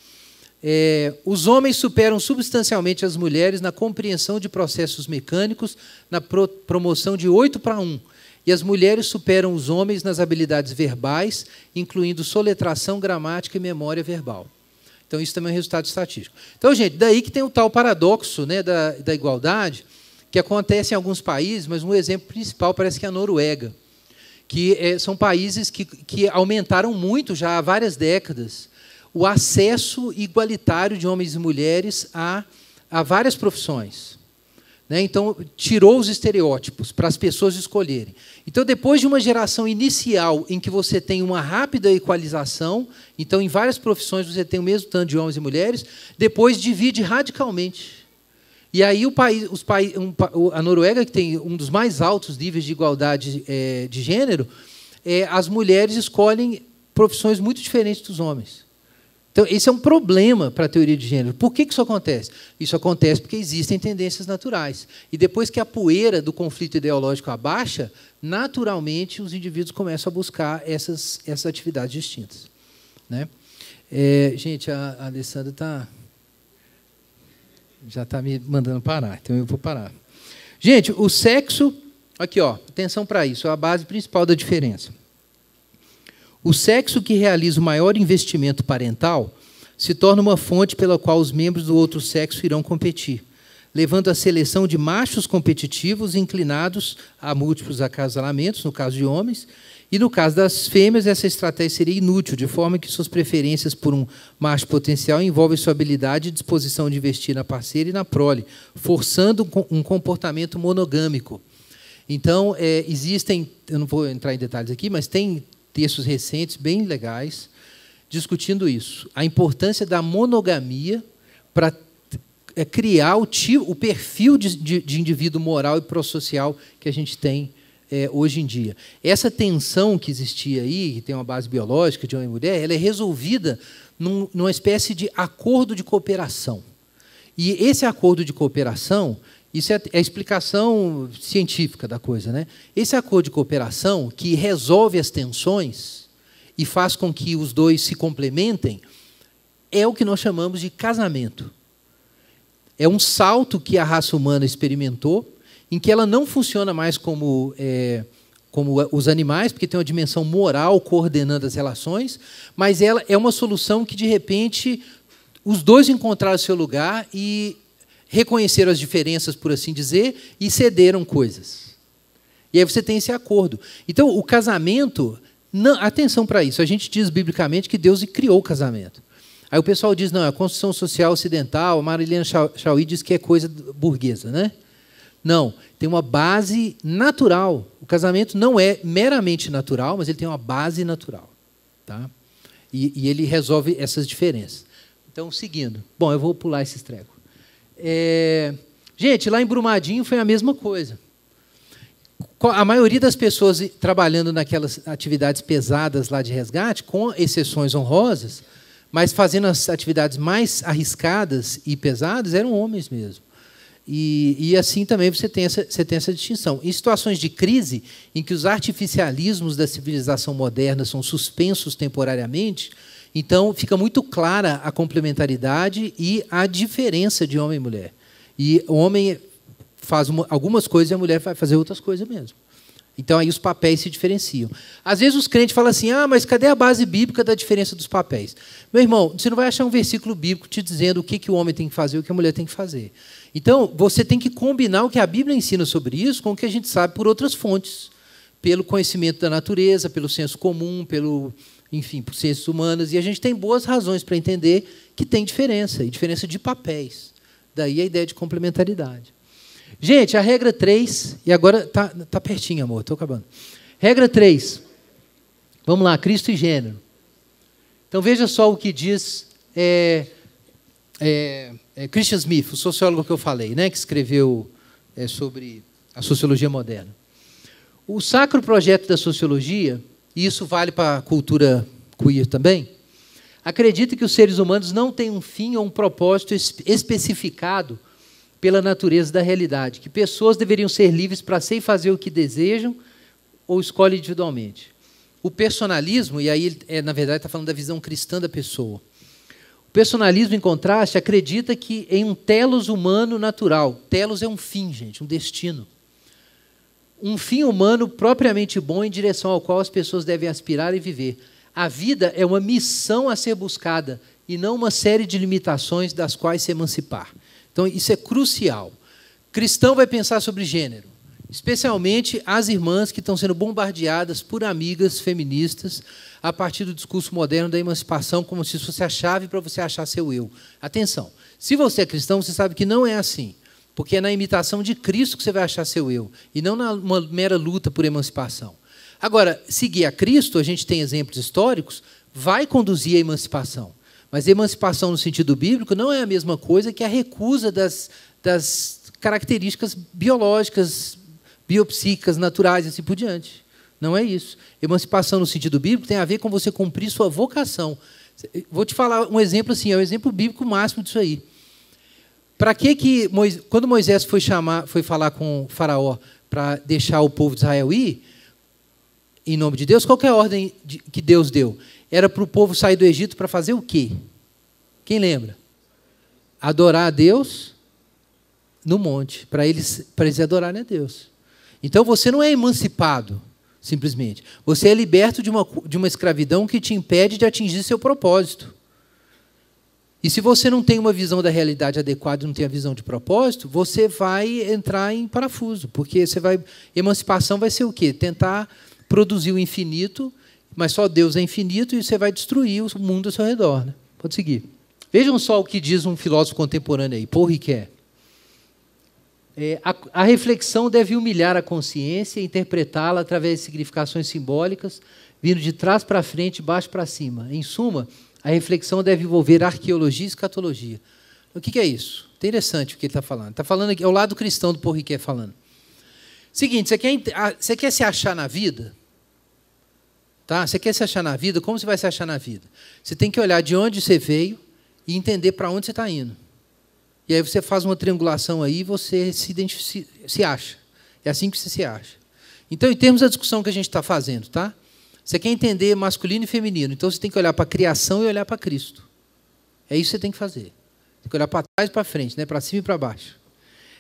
É, os homens superam substancialmente as mulheres na compreensão de processos mecânicos, na pro, promoção de 8 para 1. E as mulheres superam os homens nas habilidades verbais, incluindo soletração, gramática e memória verbal. Então, isso também é um resultado estatístico. Então, gente, daí que tem o tal paradoxo né, da, da igualdade, que acontece em alguns países, mas um exemplo principal parece que é a Noruega, que é, são países que, que aumentaram muito já há várias décadas o acesso igualitário de homens e mulheres a, a várias profissões. Né? Então, tirou os estereótipos para as pessoas escolherem. Então, depois de uma geração inicial em que você tem uma rápida equalização, então, em várias profissões você tem o mesmo tanto de homens e mulheres, depois divide radicalmente. E aí, o país, os país, a Noruega, que tem um dos mais altos níveis de igualdade é, de gênero, é, as mulheres escolhem profissões muito diferentes dos homens. Então, esse é um problema para a teoria de gênero. Por que, que isso acontece? Isso acontece porque existem tendências naturais. E depois que a poeira do conflito ideológico abaixa, naturalmente os indivíduos começam a buscar essas, essas atividades distintas. Né? É, gente, a, Alessandra está já está me mandando parar, então eu vou parar. Gente, o sexo, aqui ó, atenção para isso, é a base principal da diferença. O sexo que realiza o maior investimento parental se torna uma fonte pela qual os membros do outro sexo irão competir, levando à seleção de machos competitivos inclinados a múltiplos acasalamentos, no caso de homens, e no caso das fêmeas, essa estratégia seria inútil, de forma que suas preferências por um macho potencial envolvem sua habilidade e disposição de investir na parceira e na prole, forçando um comportamento monogâmico. Então, é, existem, eu não vou entrar em detalhes aqui, mas tem textos recentes bem legais discutindo isso, a importância da monogamia para é, criar o, o perfil de, de, de, indivíduo moral e prosocial que a gente tem é, hoje em dia. Essa tensão que existia aí, que tem uma base biológica de homem e mulher, ela é resolvida num, numa espécie de acordo de cooperação. E esse acordo de cooperação isso é, é a explicação científica da coisa. Né? Esse acordo de cooperação que resolve as tensões e faz com que os dois se complementem é o que nós chamamos de casamento. É um salto que a raça humana experimentou, em que ela não funciona mais como, é, como os animais, porque tem uma dimensão moral coordenando as relações, mas ela é uma solução que, de repente, os dois encontraram seu lugar e reconheceram as diferenças, por assim dizer, e cederam coisas. E aí você tem esse acordo. Então, o casamento, não, atenção para isso. A gente diz biblicamente que Deus criou o casamento. Aí o pessoal diz, não, é a construção social ocidental, a Marilena Chauí diz que é coisa burguesa, né? Não, tem uma base natural. O casamento não é meramente natural, mas ele tem uma base natural. Tá? E, e ele resolve essas diferenças. Então, seguindo. Bom, eu vou pular esses trecos. É... Gente, lá em Brumadinho foi a mesma coisa. A maioria das pessoas trabalhando naquelas atividades pesadas lá de resgate, com exceções honrosas, mas fazendo as atividades mais arriscadas e pesadas, eram homens mesmo. E, e, assim também você tem, essa, você tem essa distinção. Em situações de crise, em que os artificialismos da civilização moderna são suspensos temporariamente, então, fica muito clara a complementaridade e a diferença de homem e mulher. E o homem faz algumas coisas e a mulher vai fazer outras coisas mesmo. Então, aí os papéis se diferenciam. Às vezes os crentes falam assim: ah, mas cadê a base bíblica da diferença dos papéis? Meu irmão, você não vai achar um versículo bíblico te dizendo o que, que o homem tem que fazer e o que a mulher tem que fazer. Então, você tem que combinar o que a Bíblia ensina sobre isso com o que a gente sabe por outras fontes pelo conhecimento da natureza, pelo senso comum, pelo enfim, por seres humanos, e a gente tem boas razões para entender que tem diferença, e diferença de papéis. Daí a ideia de complementaridade. Gente, a regra 3, e agora tá, tá pertinho, amor, estou acabando. Regra 3. Vamos lá, Cristo e gênero. Então veja só o que diz é, é, é Christian Smith, o sociólogo que eu falei, né, que escreveu é, sobre a sociologia moderna. O sacro projeto da sociologia e isso vale para a cultura queer também, acredita que os seres humanos não têm um fim ou um propósito especificado pela natureza da realidade, que pessoas deveriam ser livres para ser e fazer o que desejam ou escolhem individualmente. O personalismo, e aí é, na verdade está falando da visão cristã da pessoa. O personalismo, em contraste, acredita que em um telos humano natural. Telos é um fim, gente, um destino um fim humano propriamente bom em direção ao qual as pessoas devem aspirar e viver. A vida é uma missão a ser buscada e não uma série de limitações das quais se emancipar. Então, isso é crucial. Cristão vai pensar sobre gênero, especialmente as irmãs que estão sendo bombardeadas por amigas feministas a partir do discurso moderno da emancipação, como se isso fosse a chave para você achar seu eu. Atenção, se você é cristão, você sabe que não é assim. Porque é na imitação de Cristo que você vai achar seu eu, e não numa mera luta por emancipação. Agora, seguir a Cristo, a gente tem exemplos históricos, vai conduzir à emancipação. Mas emancipação no sentido bíblico não é a mesma coisa que a recusa das, das características biológicas, biopsíquicas, naturais e assim por diante. Não é isso. Emancipação no sentido bíblico tem a ver com você cumprir sua vocação. Vou te falar um exemplo assim, é o exemplo bíblico máximo disso aí. Para que que Moisés, quando Moisés foi chamar, foi falar com Faraó para deixar o povo de Israel ir, em nome de Deus, qual é a ordem de, que Deus deu? Era para o povo sair do Egito para fazer o quê? Quem lembra? Adorar a Deus no monte, para eles, para eles adorarem a Deus. Então você não é emancipado, simplesmente. Você é liberto de uma, de uma escravidão que te impede de atingir seu propósito. E se você não tem uma visão da realidade adequada, não tem a visão de propósito, você vai entrar em parafuso, porque você vai emancipação vai ser o quê? Tentar produzir o infinito, mas só Deus é infinito e você vai destruir o mundo ao seu redor. Né? Pode seguir. Vejam só o que diz um filósofo contemporâneo aí, Paul Ricoeur. É, a, a reflexão deve humilhar a consciência e interpretá-la através de significações simbólicas, vindo de trás para frente, baixo para cima. Em suma, a reflexão deve envolver arqueologia e escatologia. O que é isso? Interessante o que ele está falando. Está falando aqui, é o lado cristão do Porriquet falando. Seguinte, você quer, ah, você quer se achar na vida? Tá? Você quer se achar na vida? Como você vai se achar na vida? Você tem que olhar de onde você veio e entender para onde você está indo. E aí você faz uma triangulação aí e você se, se acha. É assim que você se acha. Então, em termos da discussão que a gente está fazendo, tá? Você quer entender masculino e feminino, então você tem que olhar para a criação e olhar para Cristo. É isso que você tem que fazer. Tem que olhar para trás e para frente, né? para cima e para baixo.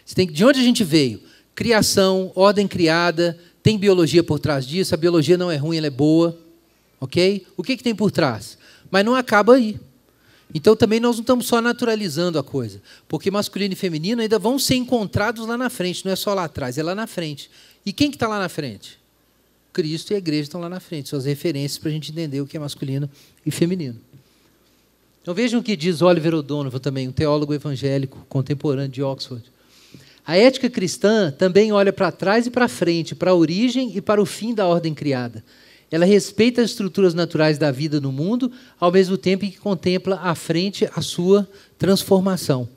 Você tem que, de onde a gente veio? Criação, ordem criada, tem biologia por trás disso, a biologia não é ruim, ela é boa. Ok? O que, que tem por trás? Mas não acaba aí. Então também nós não estamos só naturalizando a coisa, porque masculino e feminino ainda vão ser encontrados lá na frente, não é só lá atrás, é lá na frente. E quem que está lá na frente? Cristo e a igreja estão lá na frente, são as referências para a gente entender o que é masculino e feminino. Então vejam o que diz Oliver O'Donovan também, um teólogo evangélico contemporâneo de Oxford. A ética cristã também olha para trás e para frente, para a origem e para o fim da ordem criada. Ela respeita as estruturas naturais da vida no mundo, ao mesmo tempo que contempla à frente a sua transformação.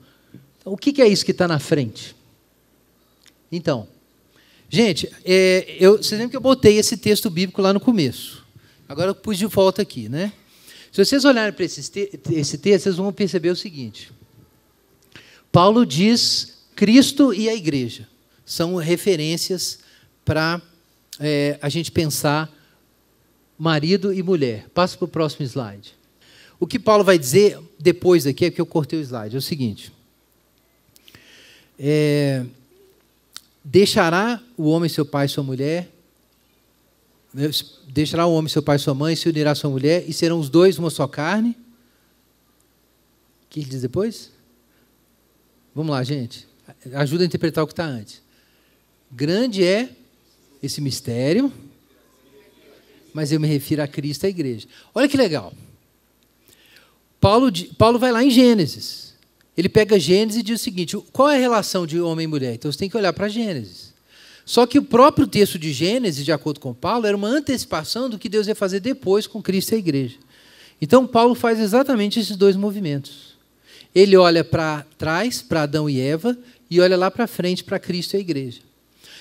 Então, o que é isso que está na frente? Então, Gente, é, eu, vocês lembram que eu botei esse texto bíblico lá no começo. Agora eu pus de volta aqui, né? Se vocês olharem para esse, te esse texto, vocês vão perceber o seguinte. Paulo diz Cristo e a igreja. São referências para é, a gente pensar marido e mulher. Passo para o próximo slide. O que Paulo vai dizer depois aqui, é que eu cortei o slide, é o seguinte. É, Deixará o homem seu pai e sua mulher, deixará o homem seu pai e sua mãe, se unirá à sua mulher, e serão os dois uma só carne. O que ele diz depois? Vamos lá, gente. Ajuda a interpretar o que está antes. Grande é esse mistério, mas eu me refiro a Cristo e à igreja. Olha que legal. Paulo, Paulo vai lá em Gênesis ele pega Gênesis e diz o seguinte: qual é a relação de homem e mulher? Então você tem que olhar para Gênesis. Só que o próprio texto de Gênesis, de acordo com Paulo, era uma antecipação do que Deus ia fazer depois com Cristo e a igreja. Então Paulo faz exatamente esses dois movimentos. Ele olha para trás, para Adão e Eva, e olha lá para frente, para Cristo e a igreja.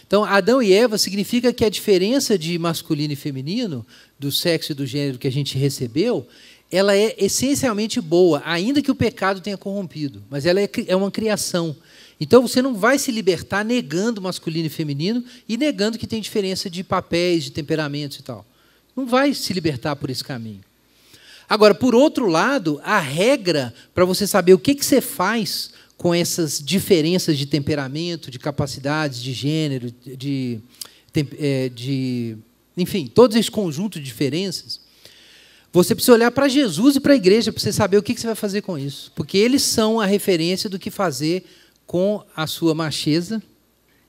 Então, Adão e Eva significa que a diferença de masculino e feminino, do sexo e do gênero que a gente recebeu, ela é essencialmente boa, ainda que o pecado tenha corrompido, mas ela é, é uma criação. Então você não vai se libertar negando masculino e feminino e negando que tem diferença de papéis, de temperamentos e tal. Não vai se libertar por esse caminho. Agora, por outro lado, a regra para você saber o que, que você faz com essas diferenças de temperamento, de capacidades, de gênero, de, de eh, enfim, todo esse conjunto de diferenças, você precisa olhar para Jesus e para a igreja para você saber o que você vai fazer com isso. Porque eles são a referência do que fazer com a sua macheza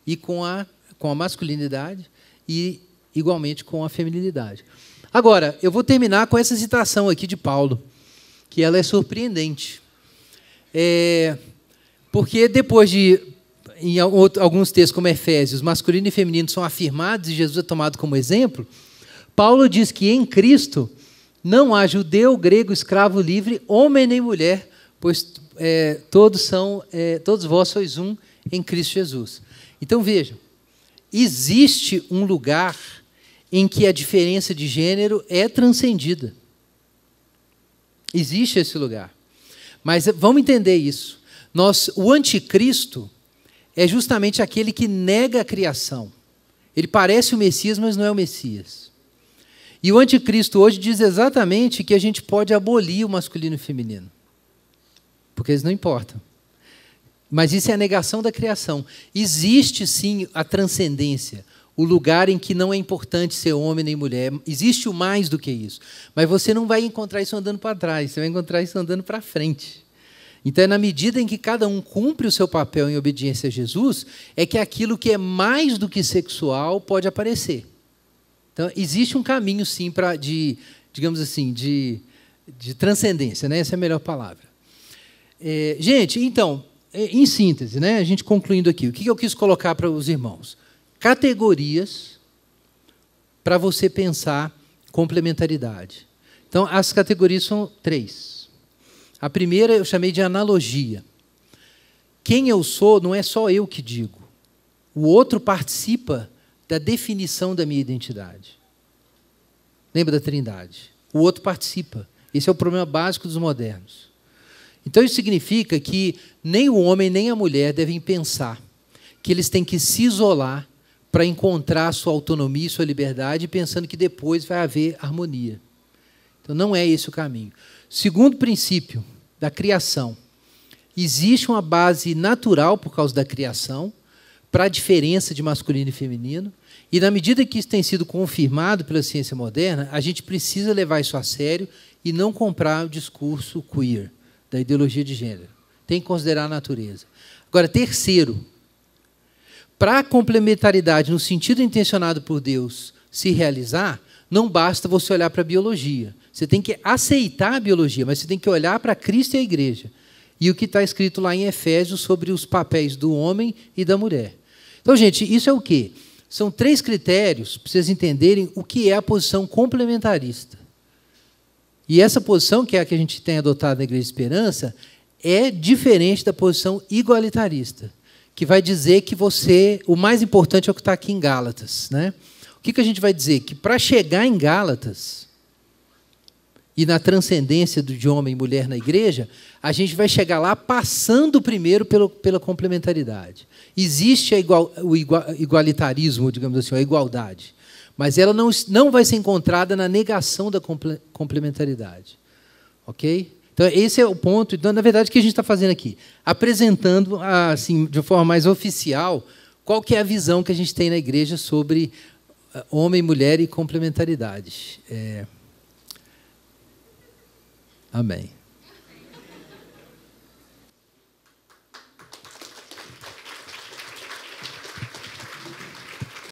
e com a, com a masculinidade e, igualmente, com a feminilidade. Agora, eu vou terminar com essa citação aqui de Paulo, que ela é surpreendente. É, porque depois de, em alguns textos como Efésios, masculino e feminino são afirmados e Jesus é tomado como exemplo, Paulo diz que em Cristo não há judeu, grego, escravo, livre, homem nem mulher, pois é, todos são, é, todos vós sois um em Cristo Jesus. Então vejam, existe um lugar em que a diferença de gênero é transcendida. Existe esse lugar. Mas é, vamos entender isso. Nós, o anticristo é justamente aquele que nega a criação. Ele parece o Messias, mas não é o Messias. E o anticristo hoje diz exatamente que a gente pode abolir o masculino e o feminino. Porque eles não importam. Mas isso é a negação da criação. Existe sim a transcendência, o lugar em que não é importante ser homem nem mulher. Existe o mais do que isso. Mas você não vai encontrar isso andando para trás, você vai encontrar isso andando para frente. Então, é na medida em que cada um cumpre o seu papel em obediência a Jesus, é que aquilo que é mais do que sexual pode aparecer. Então, existe um caminho, sim, para de, digamos assim, de, de transcendência, né? Essa é a melhor palavra. É, gente, então, é, em síntese, né? A gente concluindo aqui, o que eu quis colocar para os irmãos? Categorias para você pensar complementaridade. Então, as categorias são três. A primeira eu chamei de analogia. Quem eu sou não é só eu que digo. O outro participa da definição da minha identidade. Lembra da Trindade? O outro participa. Esse é o problema básico dos modernos. Então isso significa que nem o homem nem a mulher devem pensar que eles têm que se isolar para encontrar sua autonomia, sua liberdade, pensando que depois vai haver harmonia. Então não é esse o caminho. Segundo princípio da criação, existe uma base natural por causa da criação para a diferença de masculino e feminino. E na medida que isso tem sido confirmado pela ciência moderna, a gente precisa levar isso a sério e não comprar o discurso queer da ideologia de gênero. Tem que considerar a natureza. Agora, terceiro, para a complementaridade no sentido intencionado por Deus se realizar, não basta você olhar para a biologia. Você tem que aceitar a biologia, mas você tem que olhar para Cristo e a igreja. E o que está escrito lá em Efésios sobre os papéis do homem e da mulher. Então, gente, isso é o quê? São três critérios para vocês entenderem o que é a posição complementarista. E essa posição, que é a que a gente tem adotado na Igreja de Esperança, é diferente da posição igualitarista, que vai dizer que você. O mais importante é o que está aqui em Gálatas. Né? O que, que a gente vai dizer? Que para chegar em Gálatas, e na transcendência de homem e mulher na igreja, a gente vai chegar lá passando primeiro pelo, pela complementaridade. Existe igual, o igual, igualitarismo, digamos assim, a igualdade, mas ela não, não vai ser encontrada na negação da complementaridade. Ok? Então, esse é o ponto, então, na verdade, o que a gente está fazendo aqui? Apresentando, assim, de forma mais oficial, qual que é a visão que a gente tem na igreja sobre eh, homem, mulher e complementaridade. É... Amém.